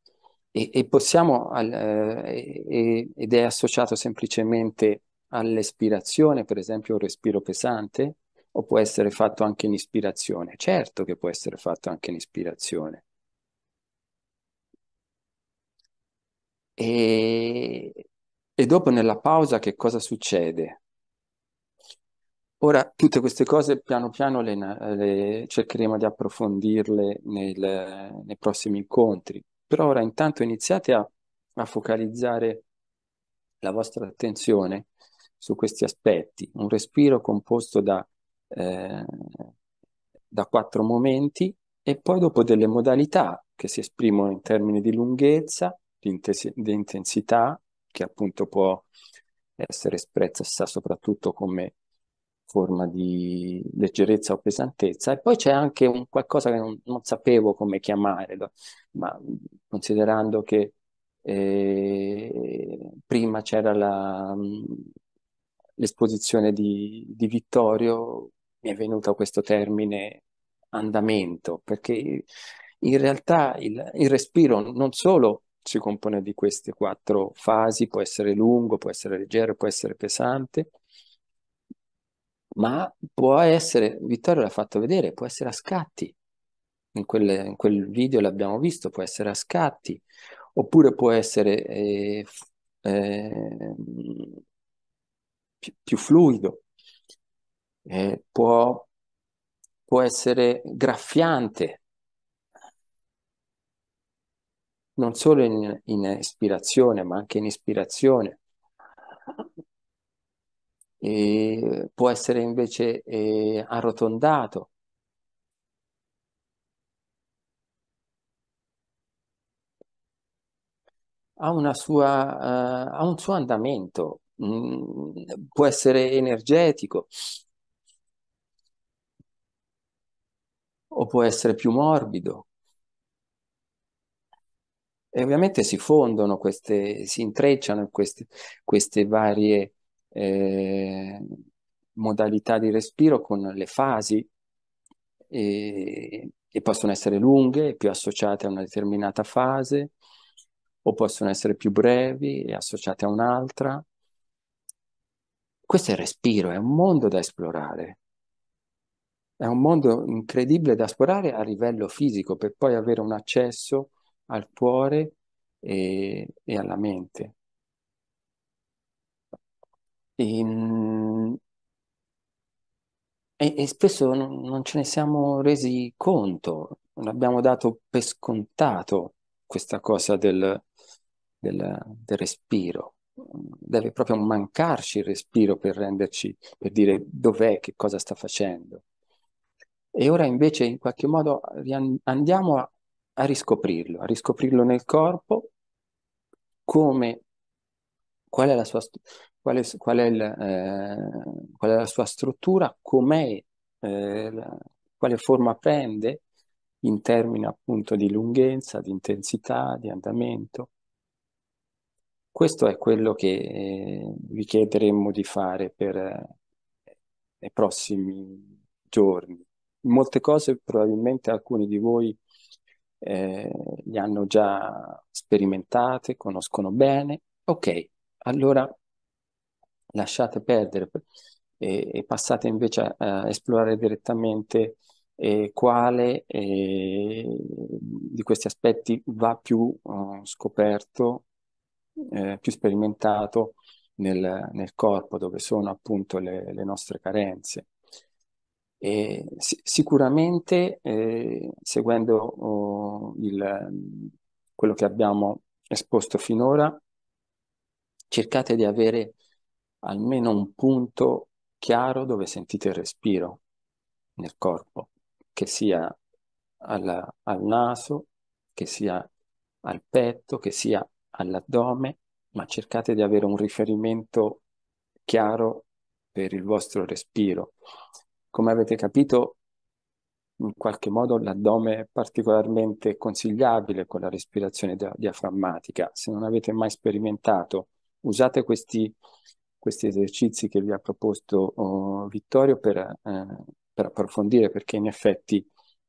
E, e possiamo, eh, ed è associato semplicemente all'espirazione, per esempio un respiro pesante, o può essere fatto anche in ispirazione. Certo che può essere fatto anche in ispirazione. E, e dopo nella pausa che cosa succede? Ora, tutte queste cose piano piano le, le cercheremo di approfondirle nel, nei prossimi incontri, però ora intanto iniziate a, a focalizzare la vostra attenzione su questi aspetti. Un respiro composto da, eh, da quattro momenti e poi dopo delle modalità che si esprimono in termini di lunghezza, di, intes- di intensità, che appunto può essere espressa soprattutto come forma di leggerezza o pesantezza. E poi c'è anche un qualcosa che non, non sapevo come chiamare, ma considerando che eh, prima c'era la, mm, l'esposizione di, di Vittorio, mi è venuto questo termine andamento, perché in realtà il, il, respiro non solo si compone di queste quattro fasi, può essere lungo, può essere leggero, può essere pesante, ma può essere, Vittorio l'ha fatto vedere, può essere a scatti, in, quelle, in quel video l'abbiamo visto, può essere a scatti, oppure può essere eh, eh, più, più, fluido, eh, può, può essere graffiante, non solo in, in ispirazione, ma anche in ispirazione eh, può essere invece eh, arrotondato. Ha, sua, uh, ha un suo andamento, mh, mm, può essere energetico o può essere più morbido. E ovviamente si fondono queste, si intrecciano queste, queste varie eh, modalità di respiro con le fasi e, e possono essere lunghe, più associate a una determinata fase o possono essere più brevi e associate a un'altra. Questo è il respiro, è un mondo da esplorare. È un mondo incredibile da esplorare a livello fisico per poi avere un accesso al cuore e, e alla mente. Ehm, e, e spesso non, non ce ne siamo resi conto, non abbiamo dato per scontato questa cosa del, del- del respiro. Deve proprio mancarci il respiro per renderci, per dire dov'è, che cosa sta facendo. E ora invece in qualche modo andiamo a, a riscoprirlo, a riscoprirlo nel corpo, come, qual è la sua, st- qual è, qual è, il, eh, qual è la sua struttura, com'è, eh, la, quale forma prende in termini appunto di lunghezza, di intensità, di andamento. Questo è quello che eh, vi chiederemo di fare per eh, i prossimi giorni. Molte cose probabilmente alcuni di voi eh, li hanno già sperimentate, conoscono bene. Ok, allora lasciate perdere e, e passate invece a, a esplorare direttamente eh, quale eh, di questi aspetti va più uh, eh, scoperto, più sperimentato nel, nel, corpo, dove sono appunto le, le nostre carenze. E sicuramente eh, seguendo oh, il, quello che abbiamo esposto finora, cercate di avere almeno un punto chiaro dove sentite il respiro nel corpo, che sia alla, al naso, che sia al petto, che sia all'addome, ma cercate di avere un riferimento chiaro per il vostro respiro. Come avete capito, in qualche modo l'addome è particolarmente consigliabile con la respirazione diaframmatica. Se non avete mai sperimentato, usate questi questi esercizi che vi ha proposto oh, Vittorio per, eh, per, approfondire, perché in effetti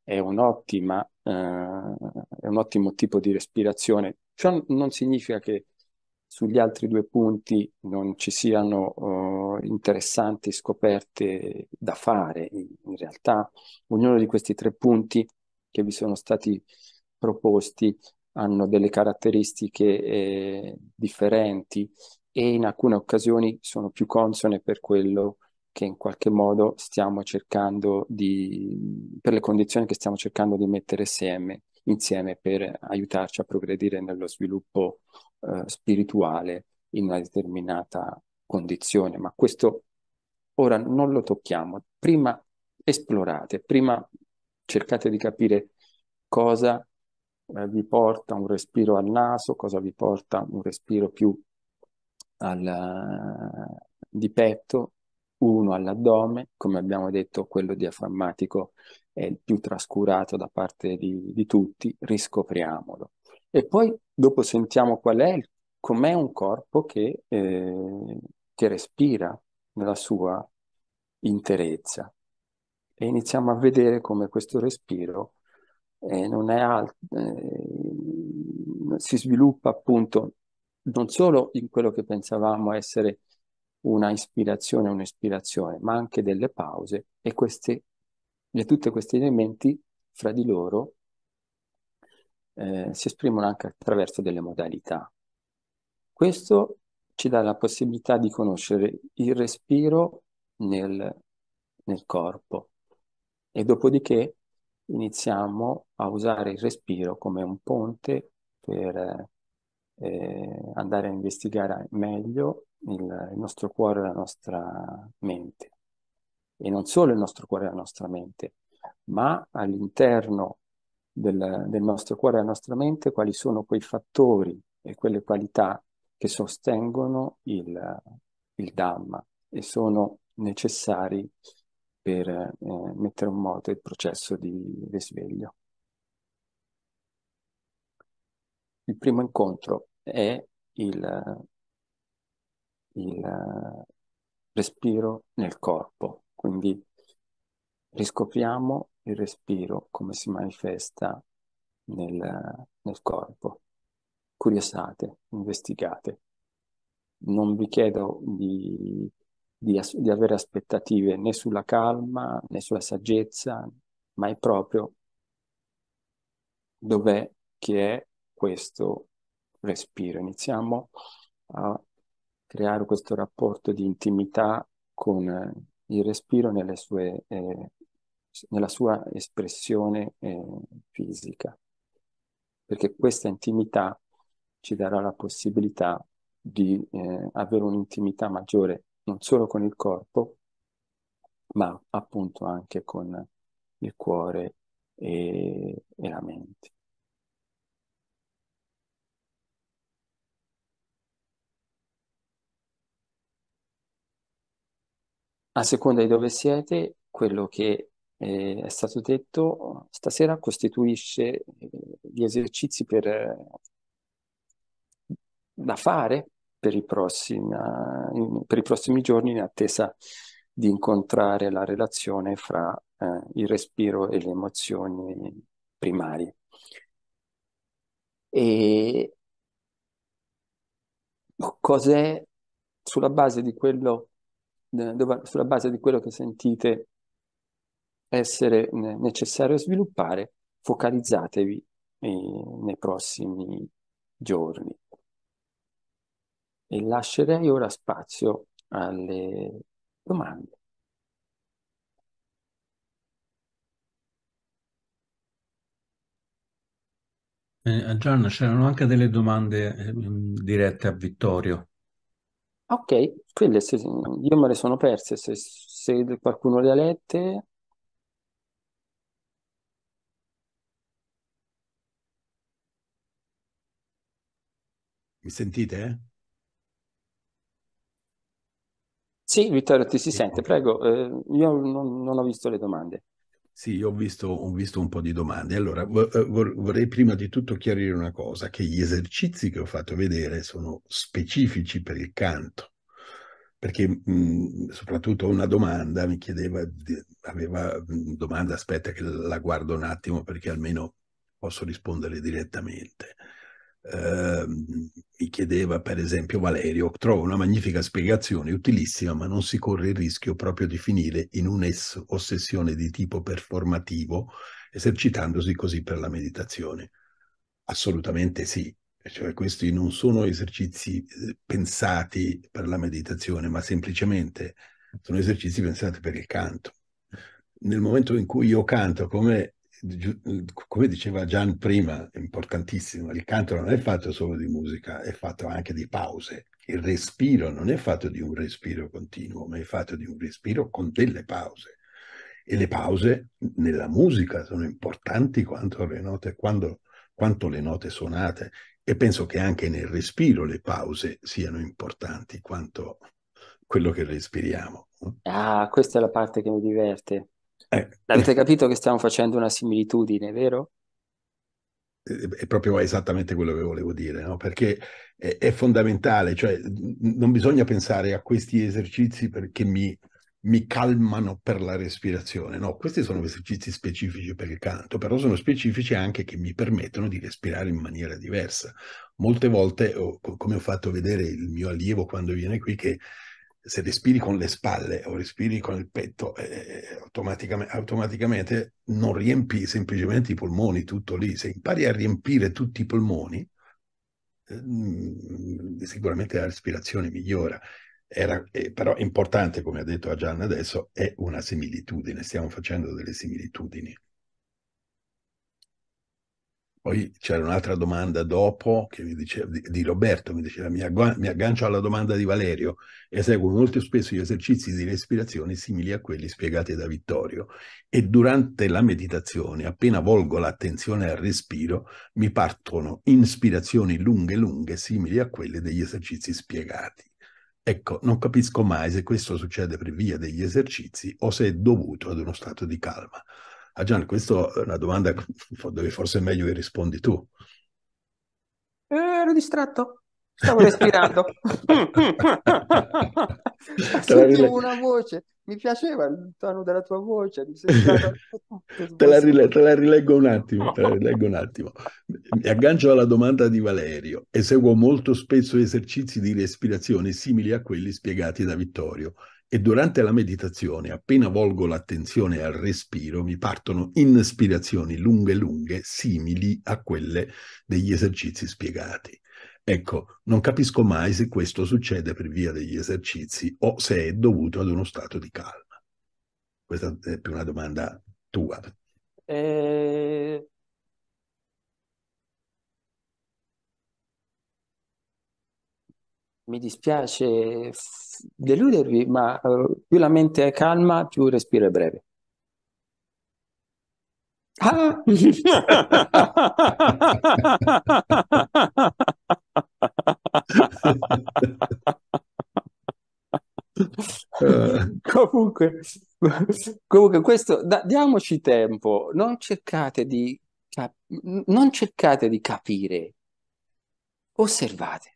è, un'ottima, eh, è un ottimo tipo di respirazione. Ciò non significa che sugli altri due punti non ci siano oh, interessanti scoperte da fare. In realtà ognuno di questi tre punti che vi sono stati proposti hanno delle caratteristiche eh, differenti e in alcune occasioni sono più consone per quello che in qualche modo stiamo cercando di, per le condizioni che stiamo cercando di mettere insieme, insieme per aiutarci a progredire nello sviluppo eh, spirituale in una determinata condizione. Ma questo ora non lo tocchiamo, prima esplorate, prima cercate di capire cosa eh, vi porta un respiro al naso, cosa vi porta un respiro più al, di petto, uno all'addome, come abbiamo detto quello diaframmatico è il più trascurato da parte di, di tutti, riscopriamolo. E poi dopo sentiamo qual è, com'è un corpo che, eh, che respira nella sua interezza. E iniziamo a vedere come questo respiro eh, non è alt- eh, si sviluppa appunto non solo in quello che pensavamo essere una ispirazione, un'ispirazione, ma anche delle pause e, queste, e tutti questi elementi fra di loro eh, si esprimono anche attraverso delle modalità. Questo ci dà la possibilità di conoscere il respiro nel, nel corpo e dopodiché iniziamo a usare il respiro come un ponte per eh, eh, andare a investigare meglio il, il nostro cuore e la nostra mente. E non solo il nostro cuore e la nostra mente, ma all'interno del, del, nostro cuore e della nostra mente quali sono quei fattori e quelle qualità che sostengono il, il Dhamma e sono necessari per eh, mettere in moto il processo di risveglio. il primo incontro è il, il eh, respiro nel corpo, quindi riscopriamo il respiro come si manifesta nel, nel corpo. Curiosate, investigate. Non vi chiedo di, di, di avere aspettative né sulla calma né sulla saggezza, ma è proprio dov'è che è questo respiro, iniziamo a creare questo rapporto di intimità con eh, il respiro nelle sue, eh, nella sua espressione eh, fisica, perché questa intimità ci darà la possibilità di eh, avere un'intimità maggiore non solo con il corpo, ma appunto anche con il cuore e, e la mente. a seconda di dove siete, quello che eh, è stato detto stasera costituisce eh, gli esercizi per, eh, da fare per i, prossima, per i, prossimi giorni in attesa di incontrare la relazione fra eh, il respiro e le emozioni primarie. E cos'è sulla base di quello dove, sulla base di quello che sentite essere necessario sviluppare, focalizzatevi eh, nei prossimi giorni. E lascerei ora spazio alle domande. Eh, Gian, c'erano anche delle domande eh, dirette a Vittorio. Ok, quelle se- io me le sono perse, se, se qualcuno le ha lette, Mi sentite? sì, Vittorio, ti si sente, ok. prego, eh, io non non ho visto le domande. Sì, ho visto, ho visto, un po' di domande. Allora, eh, vorrei prima di tutto chiarire una cosa, che gli esercizi che ho fatto vedere sono specifici per il canto, perché mh, soprattutto una domanda mi chiedeva, aveva domanda, aspetta che la guardo un attimo perché almeno posso rispondere direttamente. Ehm, mi chiedeva per esempio Valerio, trovo una magnifica spiegazione, utilissima, ma non si corre il rischio proprio di finire in un'ossessione di tipo performativo, esercitandosi così per la meditazione. Assolutamente sì, cioè, questi non sono esercizi eh, pensati per la meditazione, ma semplicemente sono esercizi pensati per il canto. Nel momento in cui io canto come eh, come diceva Gian prima, importantissimo, il canto non è fatto solo di musica, è fatto anche di pause. Il respiro non è fatto di un respiro continuo, ma è fatto di un respiro con delle pause. E le pause nella musica sono importanti quanto le note, quando, quanto le note suonate. E penso che anche nel respiro le pause siano importanti quanto quello che respiriamo. Ah, questa è la parte che mi diverte. Eh. Avete capito che stiamo facendo una similitudine, vero? È proprio esattamente quello che volevo dire, no? perché è, è, fondamentale, cioè non bisogna pensare a questi esercizi perché mi, mi calmano per la respirazione, no, questi sono esercizi specifici per il canto, però sono specifici anche che mi permettono di respirare in maniera diversa. Molte volte, come ho fatto vedere il mio allievo quando viene qui, che se respiri con le spalle o respiri con il petto, eh, automaticamente, automaticamente non riempi semplicemente i polmoni, tutto lì. Se impari a riempire tutti i polmoni, eh, mm, sicuramente la respirazione migliora. Era, eh, però importante, come ha detto Ajan adesso, è una similitudine, stiamo facendo delle similitudini. Poi c'era un'altra domanda dopo diceva, di, di, Roberto, mi diceva mi, agg- mi, aggancio alla domanda di Valerio, eseguo molto spesso gli esercizi di respirazione simili a quelli spiegati da Vittorio e durante la meditazione, appena volgo l'attenzione al respiro, mi partono ispirazioni lunghe lunghe simili a quelle degli esercizi spiegati. Ecco, non capisco mai se questo succede per via degli esercizi o se è dovuto ad uno stato di calma. Ah Gian, questa è una domanda dove forse è meglio che rispondi tu. Eh, ero distratto, stavo respirando. Sentivo una voce, mi piaceva il tono della tua voce. Sembrava... te, la rile- te la rileggo un attimo, te la rileggo un attimo. Mi aggancio alla domanda di Valerio. Eseguo molto spesso esercizi di respirazione simili a quelli spiegati da Vittorio e durante la meditazione, appena volgo l'attenzione al respiro, mi partono inspirazioni lunghe lunghe, simili a quelle degli esercizi spiegati. Ecco, non capisco mai se questo succede per via degli esercizi o se è dovuto ad uno stato di calma. Questa è più una domanda tua. Eh, Mi dispiace deludervi, ma eh, più la mente è calma, più il respiro è breve. Ah! Eh. comunque, comunque, questo da, diamoci tempo, non cercate di, cap- non cercate di capire, osservate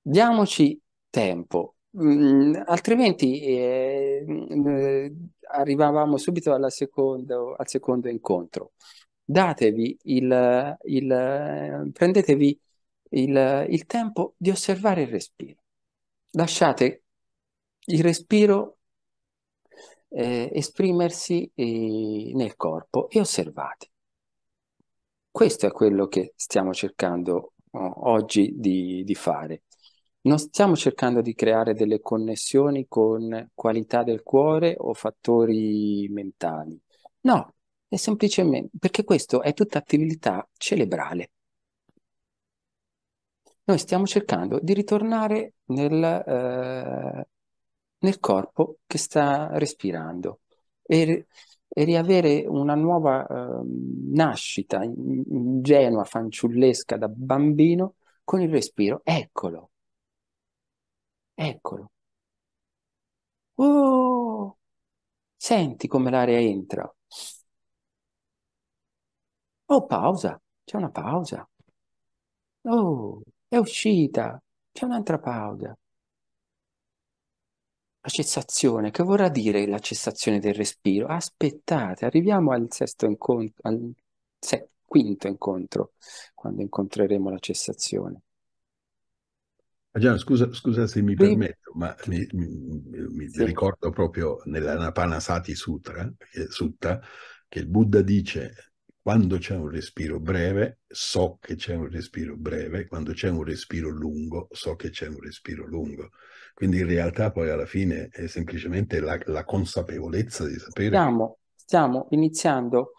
diamoci tempo, mh, mm, altrimenti eh, mh, eh, arrivavamo subito secondo, al secondo incontro. Datevi il, il prendetevi il, il tempo di osservare il respiro. Lasciate il respiro eh, esprimersi eh, nel corpo e osservate. Questo è quello che stiamo cercando oh, oggi di, di, fare non stiamo cercando di creare delle connessioni con qualità del cuore o fattori mentali. No, è semplicemente perché questo è tutta attività cerebrale. Noi stiamo cercando di ritornare nel, eh, nel corpo che sta respirando e, e riavere una nuova eh, nascita ingenua, fanciullesca da bambino con il respiro. Eccolo, Eccolo. Oh! Senti come l'aria entra. Oh, pausa, c'è una pausa. Oh, è uscita, c'è un'altra pausa. La cessazione, che vorrà dire la cessazione del respiro? Aspettate, arriviamo al sesto incontro, al se- quinto incontro, quando incontreremo la cessazione. Ah, Gian, scusa, scusa, se mi permetto, ma mi, mi, mi sì. ricordo proprio nella Napanasati Sutra, eh, Sutta, che il Buddha dice quando c'è un respiro breve so che c'è un respiro breve, quando c'è un respiro lungo so che c'è un respiro lungo. Quindi in realtà poi alla fine è semplicemente la, la consapevolezza di sapere. Stiamo, stiamo iniziando.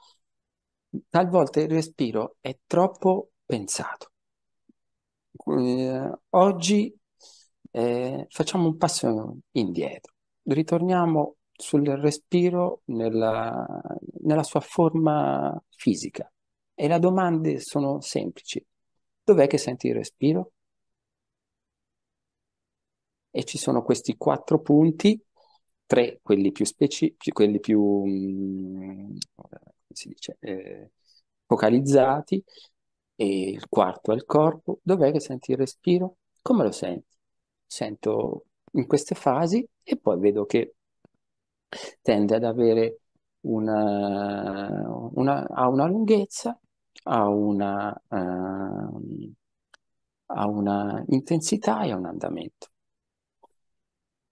Talvolta il respiro è troppo pensato eh, oggi eh, facciamo un passo indietro, ritorniamo sul respiro nella, nella sua forma fisica e le domande sono semplici. Dov'è che senti il respiro? E ci sono questi quattro punti, tre quelli più specifici, quelli più, mh, mm, come si dice, eh, focalizzati e il quarto è il corpo. Dov'è che senti il respiro? Come lo senti? Sento in queste fasi e poi vedo che tende ad avere una, una, una lunghezza, ha una, uh, ha una intensità e ha un andamento.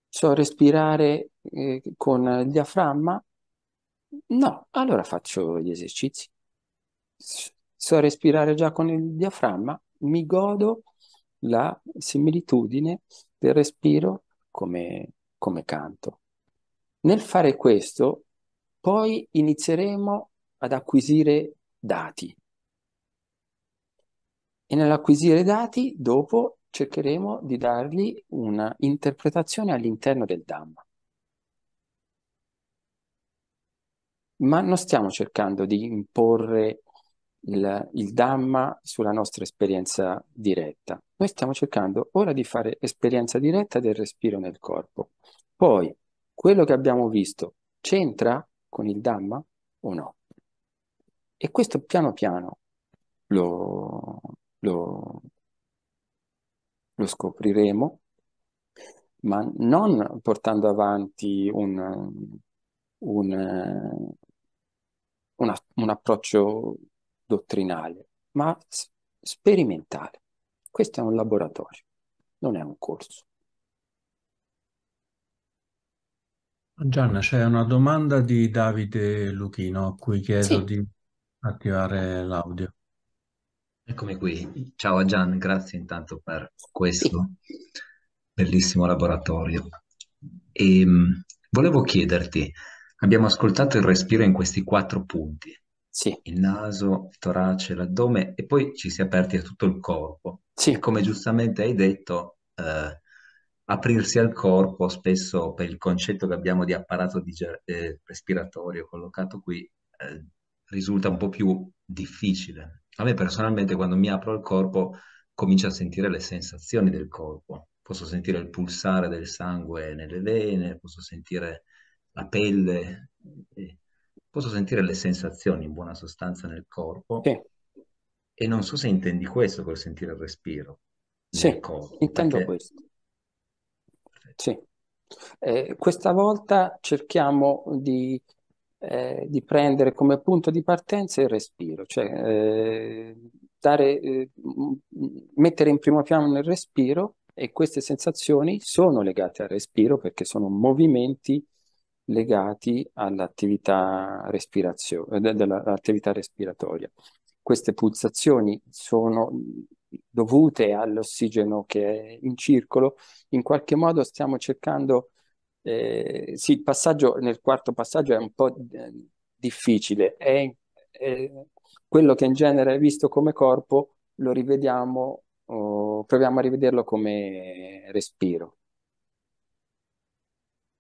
So respirare eh, con il diaframma? No, allora faccio gli esercizi so respirare già con il diaframma, mi godo la similitudine del respiro come, come canto. Nel fare questo, poi inizieremo ad acquisire dati. E nell'acquisire dati, dopo cercheremo di dargli una interpretazione all'interno del Dhamma. Ma non stiamo cercando di imporre il, il Dhamma sulla nostra esperienza diretta. Noi stiamo cercando ora di fare esperienza diretta del respiro nel corpo. Poi, quello che abbiamo visto c'entra con il Dhamma o no? E questo piano piano lo, lo, lo scopriremo, ma non portando avanti un, un, un, un approccio dottrinale, ma sperimentale. Questo è un laboratorio, non è un corso. Gianna, c'è una domanda di Davide Luchino a cui chiedo sì. di attivare l'audio. Eccomi qui. Ciao a Gian, grazie intanto per questo sì. bellissimo laboratorio. E ehm, volevo chiederti, abbiamo ascoltato il respiro in questi quattro punti sì. il naso, il torace, l'addome e poi ci si è aperti a tutto il corpo. Sì. come giustamente hai detto, eh, aprirsi al corpo spesso per il concetto che abbiamo di apparato diger- eh, respiratorio collocato qui eh, risulta un po' più difficile. A me personalmente quando mi apro al corpo comincio a sentire le sensazioni del corpo. Posso sentire il pulsare del sangue nelle vene, posso sentire la pelle, eh, posso sentire le sensazioni in buona sostanza nel corpo sì. e non so se intendi questo col sentire il respiro. Sì, corpo, intendo perché... questo. Perfetto. Sì. Eh, questa volta cerchiamo di, eh, di, prendere come punto di partenza il respiro, cioè eh, dare, eh, mettere in primo piano il respiro e queste sensazioni sono legate al respiro perché sono movimenti legati all'attività, eh, all'attività respiratoria. Queste pulsazioni sono dovute all'ossigeno che è in circolo, in qualche modo stiamo cercando, eh, sì, il passaggio nel quarto passaggio è un po' eh, difficile, è, è quello che in genere è visto come corpo lo rivediamo, oh, proviamo a rivederlo come respiro.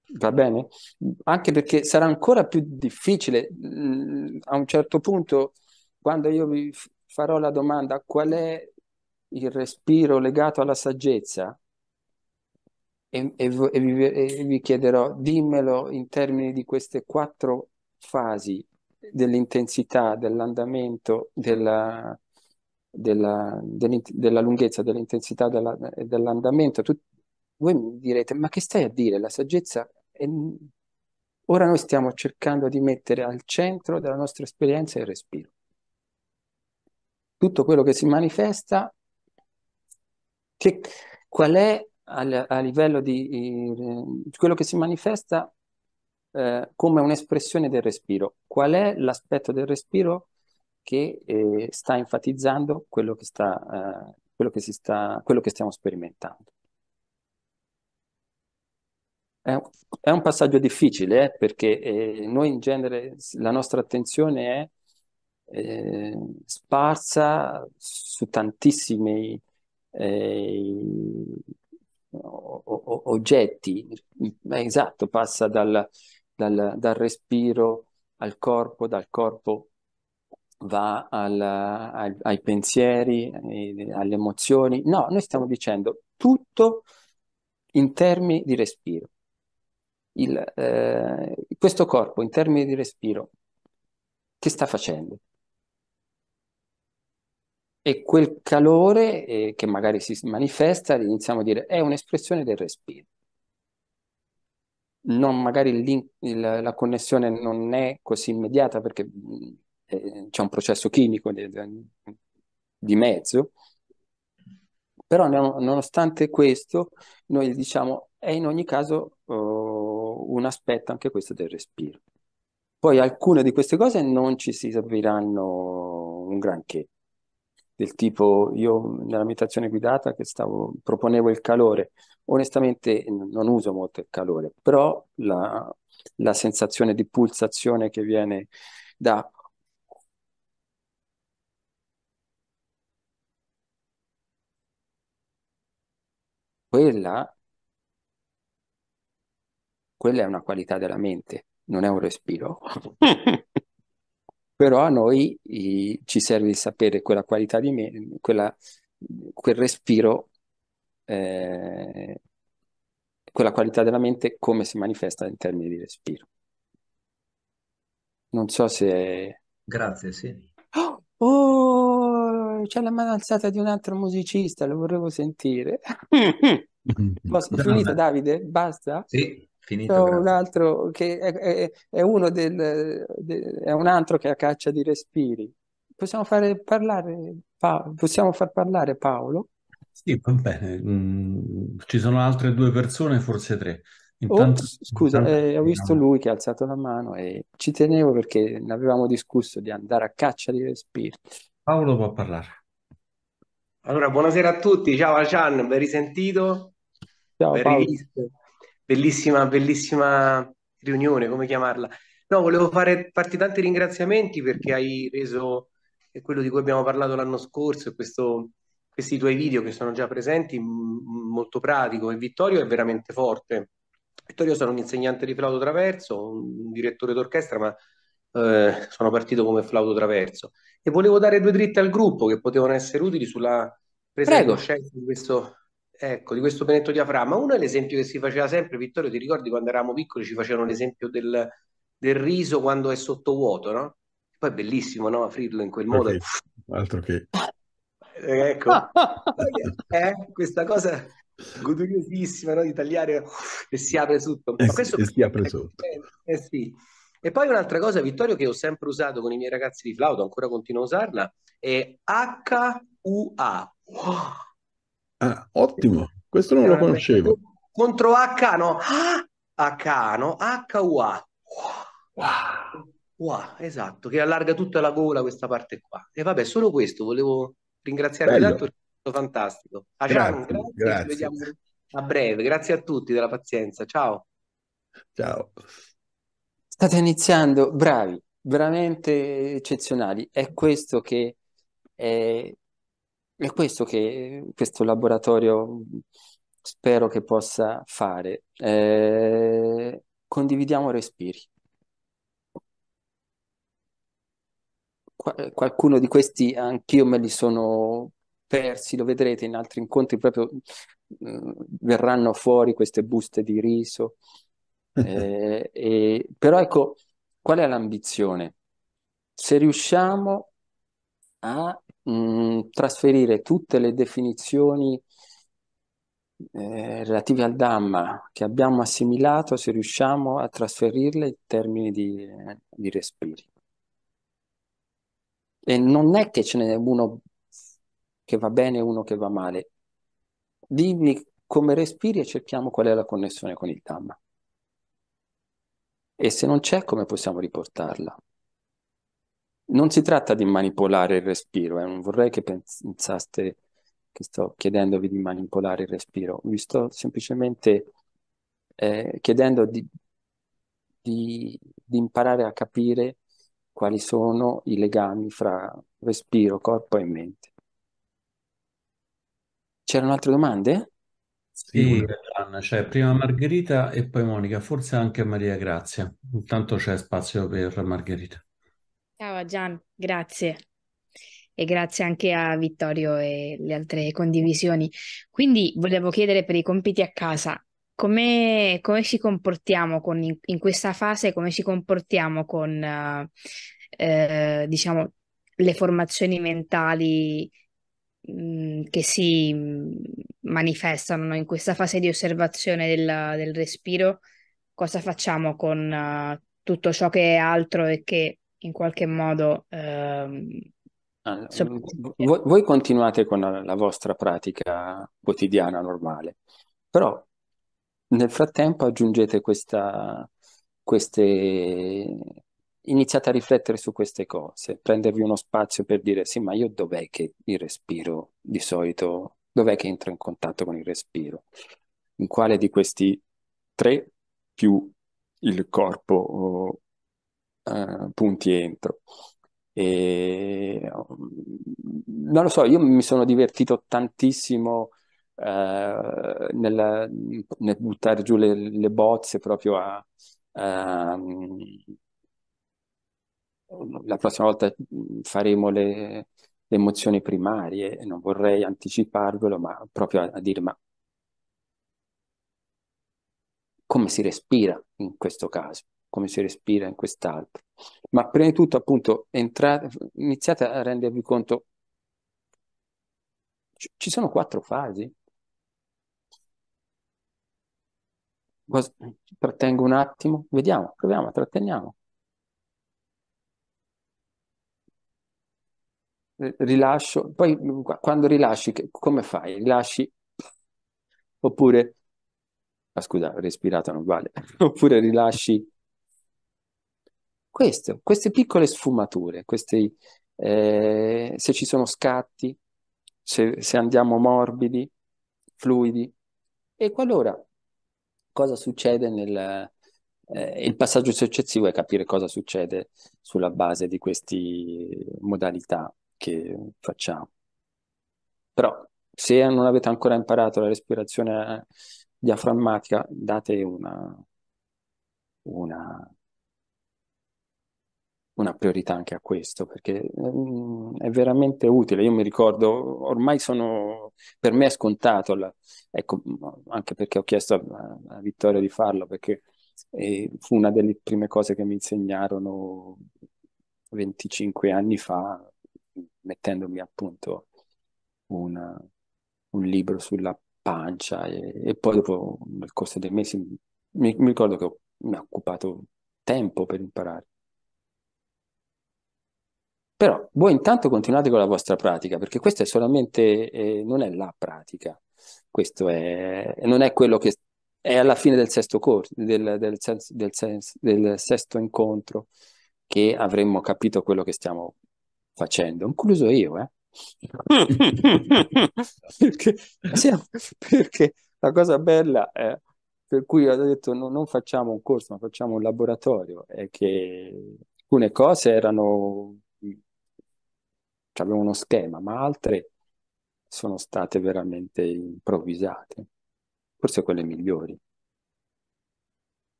Va bene? Anche perché sarà ancora più difficile. Mm, a un certo punto, quando io vi farò la domanda qual è il respiro legato alla saggezza, e, e, e, vi, e vi chiederò, dimmelo in termini di queste quattro fasi dell'intensità, dell'andamento, della, della, della, lunghezza, dell'intensità della, dell'andamento, tu, voi mi direte, ma che stai a dire? La saggezza e ora noi stiamo cercando di mettere al centro della nostra esperienza il respiro. Tutto quello che si manifesta, che, qual è al, a livello di eh, quello che si manifesta eh, come un'espressione del respiro? Qual è l'aspetto del respiro che eh, sta enfatizzando quello che, sta, eh, quello, che sta, quello che stiamo sperimentando? È un passaggio difficile eh, perché eh, noi in genere la nostra attenzione è eh, sparsa su tantissimi eh, o, o, oggetti. Eh, esatto, passa dal, dal, dal, respiro al corpo, dal corpo va al, ai, ai pensieri, eh, alle emozioni. No, noi stiamo dicendo tutto in termini di respiro il, eh, questo corpo in termini di respiro, che sta facendo? E quel calore eh, che magari si manifesta, iniziamo a dire, è un'espressione del respiro. Non, magari link, il, la connessione non è così immediata perché mm, eh, c'è un processo chimico di, di mezzo, però no, nonostante questo noi diciamo è in ogni caso oh, un aspetto anche questo del respiro. Poi alcune di queste cose non ci si serviranno un granché, del tipo io nella meditazione guidata che stavo, proponevo il calore, onestamente non uso molto il calore, però la, la sensazione di pulsazione che viene da quella quella è una qualità della mente, non è un respiro. Però a noi i, ci serve di sapere quella qualità di mente, quella, quel respiro, eh, quella qualità della mente come si manifesta in termini di respiro. Non so se... Grazie, sì. Oh, c'è la mano alzata di un altro musicista, lo vorrevo sentire. Posso, finito Davide? Basta? Sì. Finito, C'è un altro che è, è, è uno del, de, è un altro che è a caccia di respiri. Possiamo, fare parlare, pa- possiamo far parlare Paolo? Sì, va bene. Mm, ci sono altre due persone, forse tre. Intanto, oh, scusa, intanto... Eh, ho visto lui che ha alzato la mano e ci tenevo perché ne avevamo discusso di andare a caccia di respiri. Paolo può parlare. Allora, buonasera a tutti, ciao Ajan, ben risentito? Ciao ben Paolo. Rivisto bellissima, bellissima riunione, come chiamarla. No, volevo fare, farti tanti ringraziamenti perché hai reso quello di cui abbiamo parlato l'anno scorso, questo, questi tuoi video che sono già presenti, m- molto pratico e Vittorio è veramente forte. Vittorio sono un insegnante di flauto traverso, un direttore d'orchestra, ma eh, sono partito come flauto traverso e volevo dare due dritte al gruppo che potevano essere utili sulla presenza di questo Ecco, di questo benetto diaframma. Uno è l'esempio che si faceva sempre, Vittorio, ti ricordi quando eravamo piccoli ci facevano l'esempio del, del riso quando è sotto vuoto, no? Poi è bellissimo, no? Aprirlo in quel modo. Okay. Altro che... Eh, ecco, eh, questa cosa godiosissima no? di tagliare eh, e si apre tutto. Eh Ma questo... E si apre sotto. Eh, eh, sì. E poi un'altra cosa, Vittorio, che ho sempre usato con i miei ragazzi di flauto, ancora continuo a usarla, è h HUA. Wow Ah, ottimo, questo non lo conoscevo. Contro H, no? Ah, H, no? H-U-A. Wow. esatto, che allarga tutta la gola questa parte qua. E vabbè, solo questo, volevo ringraziarvi tanto, è stato fantastico. A grazie, grazie. grazie. Ci vediamo a breve. Grazie a tutti della pazienza, ciao. Ciao. State iniziando, bravi, veramente eccezionali. È questo che è è questo che questo laboratorio spero che possa fare. Eh, condividiamo respiri. Qual- eh, qualcuno di questi anch'io me li sono persi, lo vedrete in altri incontri, proprio eh, verranno fuori queste buste di riso. Eh, e, però ecco, qual è l'ambizione? Se riusciamo a mh, mm, trasferire tutte le definizioni eh, relative al Dhamma che abbiamo assimilato, se riusciamo a trasferirle in termini di, di respiri. E non è che ce n'è uno che va bene e uno che va male. Dimmi come respiri e cerchiamo qual è la connessione con il Dhamma. E se non c'è, come possiamo riportarla? non si tratta di manipolare il respiro, eh? non vorrei che pensaste che sto chiedendovi di manipolare il respiro, vi sto semplicemente eh, chiedendo di, di, di imparare a capire quali sono i legami fra respiro, corpo e mente. C'erano altre domande? Sì, c'è cioè, prima Margherita e poi Monica, forse anche Maria Grazia. Intanto c'è spazio per Margherita. Gian, grazie. E grazie anche a Vittorio e le altre condivisioni. Quindi volevo chiedere per i compiti a casa, come, come ci comportiamo con, in, in, questa fase, come ci comportiamo con, eh, eh, diciamo, le formazioni mentali mh, mm, che si mm, manifestano in questa fase di osservazione del, del respiro? Cosa facciamo con uh, tutto ciò che è altro e che in qualche modo... Ehm, allora, ah, mm, voi, voi continuate con la, la vostra pratica quotidiana normale, però nel frattempo aggiungete questa, queste... iniziate a riflettere su queste cose, prendervi uno spazio per dire sì, ma io dov'è che il respiro di solito, dov'è che entro in contatto con il respiro? In quale di questi tre più il corpo uh, punti entro. E, mm, non lo so, io mi sono divertito tantissimo uh, nel, nel, buttare giù le, le bozze proprio a, a ehm, la prossima volta mm, faremo le, le emozioni primarie, non vorrei anticiparvelo, ma proprio a, a dire ma come si respira in questo caso come si respira in quest'altro. Ma prima di tutto, appunto, entrate, iniziate a rendervi conto, ci sono quattro fasi. Trattengo un attimo, vediamo, proviamo, tratteniamo. Eh, rilascio, poi mm, quando rilasci, come fai? Rilasci oppure, ah, scusa, respirata non vale, oppure rilasci questo, queste piccole sfumature, questi, eh, se ci sono scatti, se, se andiamo morbidi, fluidi. E qualora cosa succede nel... Eh, il passaggio successivo è capire cosa succede sulla base di queste modalità che facciamo. Però se non avete ancora imparato la respirazione diaframmatica, date una, una una priorità anche a questo, perché um, è veramente utile. Io mi ricordo, ormai sono, per me è scontato, la, ecco, anche perché ho chiesto a, a Vittorio di farlo, perché eh, fu una delle prime cose che mi insegnarono 25 anni fa, mettendomi appunto una, un libro sulla pancia e, e, poi dopo nel corso dei mesi mi, mi ricordo che mi ha occupato tempo per imparare però voi intanto continuate con la vostra pratica, perché questa è solamente, eh, non è la pratica, questo è, non è quello che è alla fine del sesto, corso, del, del, senso, del, senso, del sesto incontro che avremmo capito quello che stiamo facendo, incluso io, eh? perché, perché, la cosa bella è, eh, per cui ho detto no, non facciamo un corso ma facciamo un laboratorio è che alcune cose erano aveva uno schema, ma altre sono state veramente improvvisate, forse quelle migliori,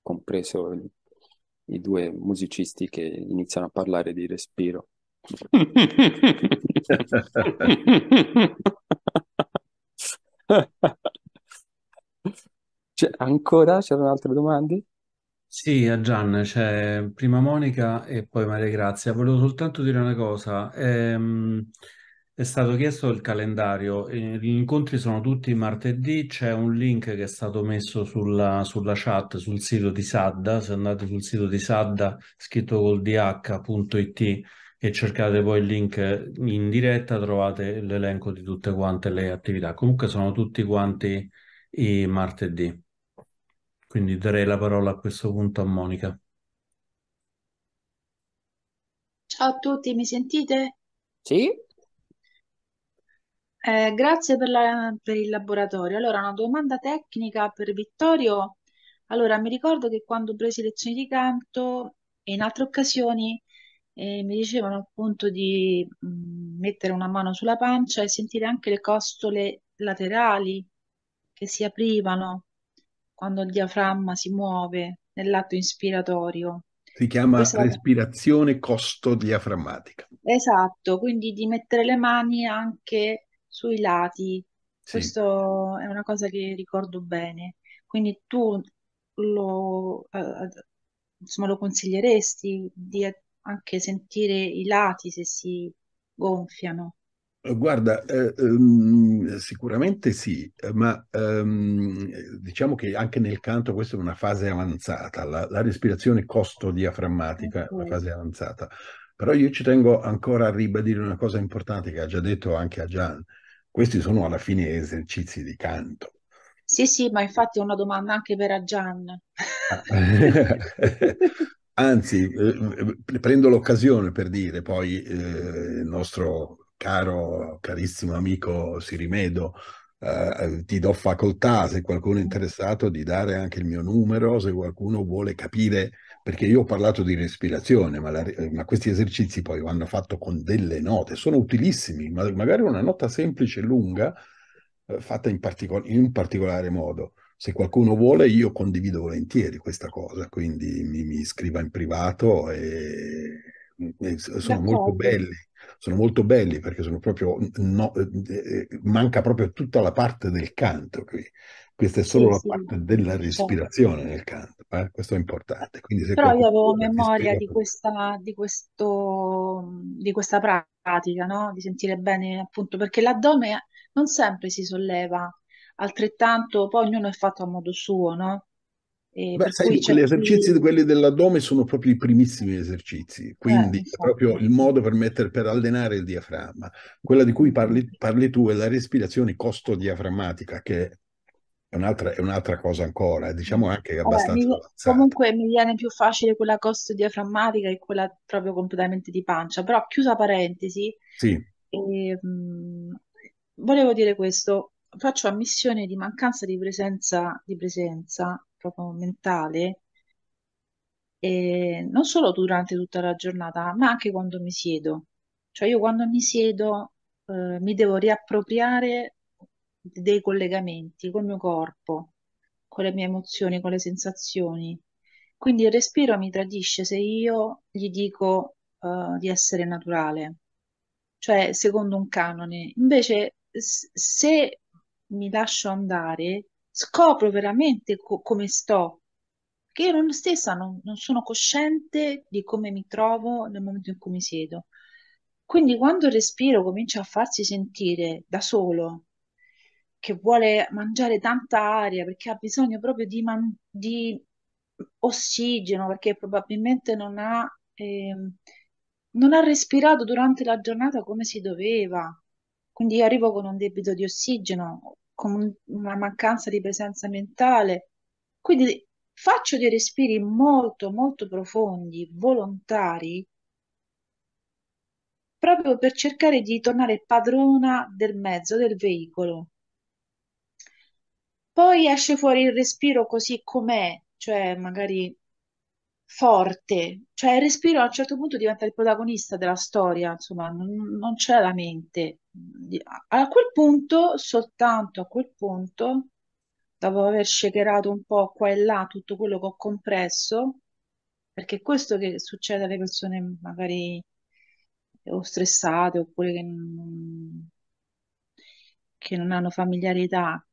compreso il, i due musicisti che iniziano a parlare di respiro. cioè, ancora c'erano altre domande? Sì, a Gian, c'è prima Monica e poi Maria Grazia. Volevo soltanto dire una cosa. Ehm, è stato chiesto il calendario, gli incontri sono tutti martedì, c'è un link che è stato messo sulla, sulla chat sul sito di Sadda, se andate sul sito di Sadda scritto col dh.it e cercate poi il link in diretta trovate l'elenco di tutte quante le attività. Comunque sono tutti quanti i martedì. Quindi darei la parola a questo punto a Monica. Ciao a tutti, mi sentite? Sì. Eh, grazie per, la, per il laboratorio. Allora, una domanda tecnica per Vittorio. Allora, mi ricordo che quando presi lezioni di canto e in altre occasioni eh, mi dicevano appunto di mm, mettere una mano sulla pancia e sentire anche le costole laterali che si aprivano quando il diaframma si muove nel lato inspiratorio. Si chiama Questa... Esatto. respirazione costo-diaframmatica. Esatto, quindi di mettere le mani anche sui lati. Sì. Questo è una cosa che ricordo bene. Quindi tu lo, eh, insomma, lo consiglieresti di anche sentire i lati se si gonfiano? Guarda, eh, ehm, sicuramente sì, ma ehm, diciamo che anche nel canto questa è una fase avanzata, la, la respirazione costo-diaframmatica è una fase avanzata. Però io ci tengo ancora a ribadire una cosa importante che ha già detto anche a Gian. Questi sono alla fine esercizi di canto. Sì, sì, ma infatti è una domanda anche per a Gian. Ah. Anzi, eh, eh, prendo l'occasione per dire poi eh, il nostro caro, carissimo amico Sirimedo, eh, ti do facoltà, se qualcuno è interessato, di dare anche il mio numero, se qualcuno vuole capire, perché io ho parlato di respirazione, ma, la, ma questi esercizi poi vanno fatti con delle note, sono utilissimi, ma, magari una nota semplice e lunga, eh, fatta in, particol in un particolare modo se qualcuno vuole io condivido volentieri questa cosa, quindi mi, mi scriva in privato e, e sono molto belli sono molto belli perché sono proprio, no, eh, manca proprio tutta la parte del canto qui. Questa è solo sì, la sì. parte della respirazione sì. nel canto, eh? questo è importante. Però io avevo memoria di questa, di, questo, di questa pratica, no? di sentire bene appunto, perché l'addome non sempre si solleva, altrettanto poi ognuno è fatto a modo suo, no? Beh, sai, gli esercizi chi... quelli dell'addome sono proprio i primissimi esercizi, eh, quindi eh, è proprio il modo per, mettere, per allenare il diaframma. Quella di cui parli, parli tu è la respirazione costo-diaframmatica, che è un'altra, è un'altra cosa ancora, eh, diciamo mm. anche che è abbastanza Vabbè, mi, Comunque mi viene più facile quella costo-diaframmatica che quella proprio completamente di pancia, però chiusa parentesi, sì. eh, volevo dire questo, faccio ammissione di mancanza di presenza, di presenza proprio mentale, e non solo durante tutta la giornata, ma anche quando mi siedo. Cioè io quando mi siedo eh, mi devo riappropriare dei collegamenti col mio corpo, con le mie emozioni, con le sensazioni. Quindi il respiro mi tradisce se io gli dico uh, di essere naturale, cioè secondo un canone. Invece se mi lascio andare scopro veramente co- come sto, che io non stessa non, non sono cosciente di come mi trovo nel momento in cui mi siedo. Quindi quando il respiro comincia a farsi sentire da solo, che vuole mangiare tanta aria perché ha bisogno proprio di, man- di ossigeno, perché probabilmente non ha, eh, non ha respirato durante la giornata come si doveva, quindi arrivo con un debito di ossigeno con una mancanza di presenza mentale. Quindi faccio dei respiri molto, molto profondi, volontari, proprio per cercare di tornare padrona del mezzo, del veicolo. Poi esce fuori il respiro così com'è, cioè magari forte, cioè il respiro a un certo punto diventa il protagonista della storia, insomma non, non c'è la mente, a quel punto, soltanto a quel punto, dopo aver shakerato un po' qua e là tutto quello che ho compresso, perché questo che succede alle persone magari o stressate oppure che non, che non hanno familiarità,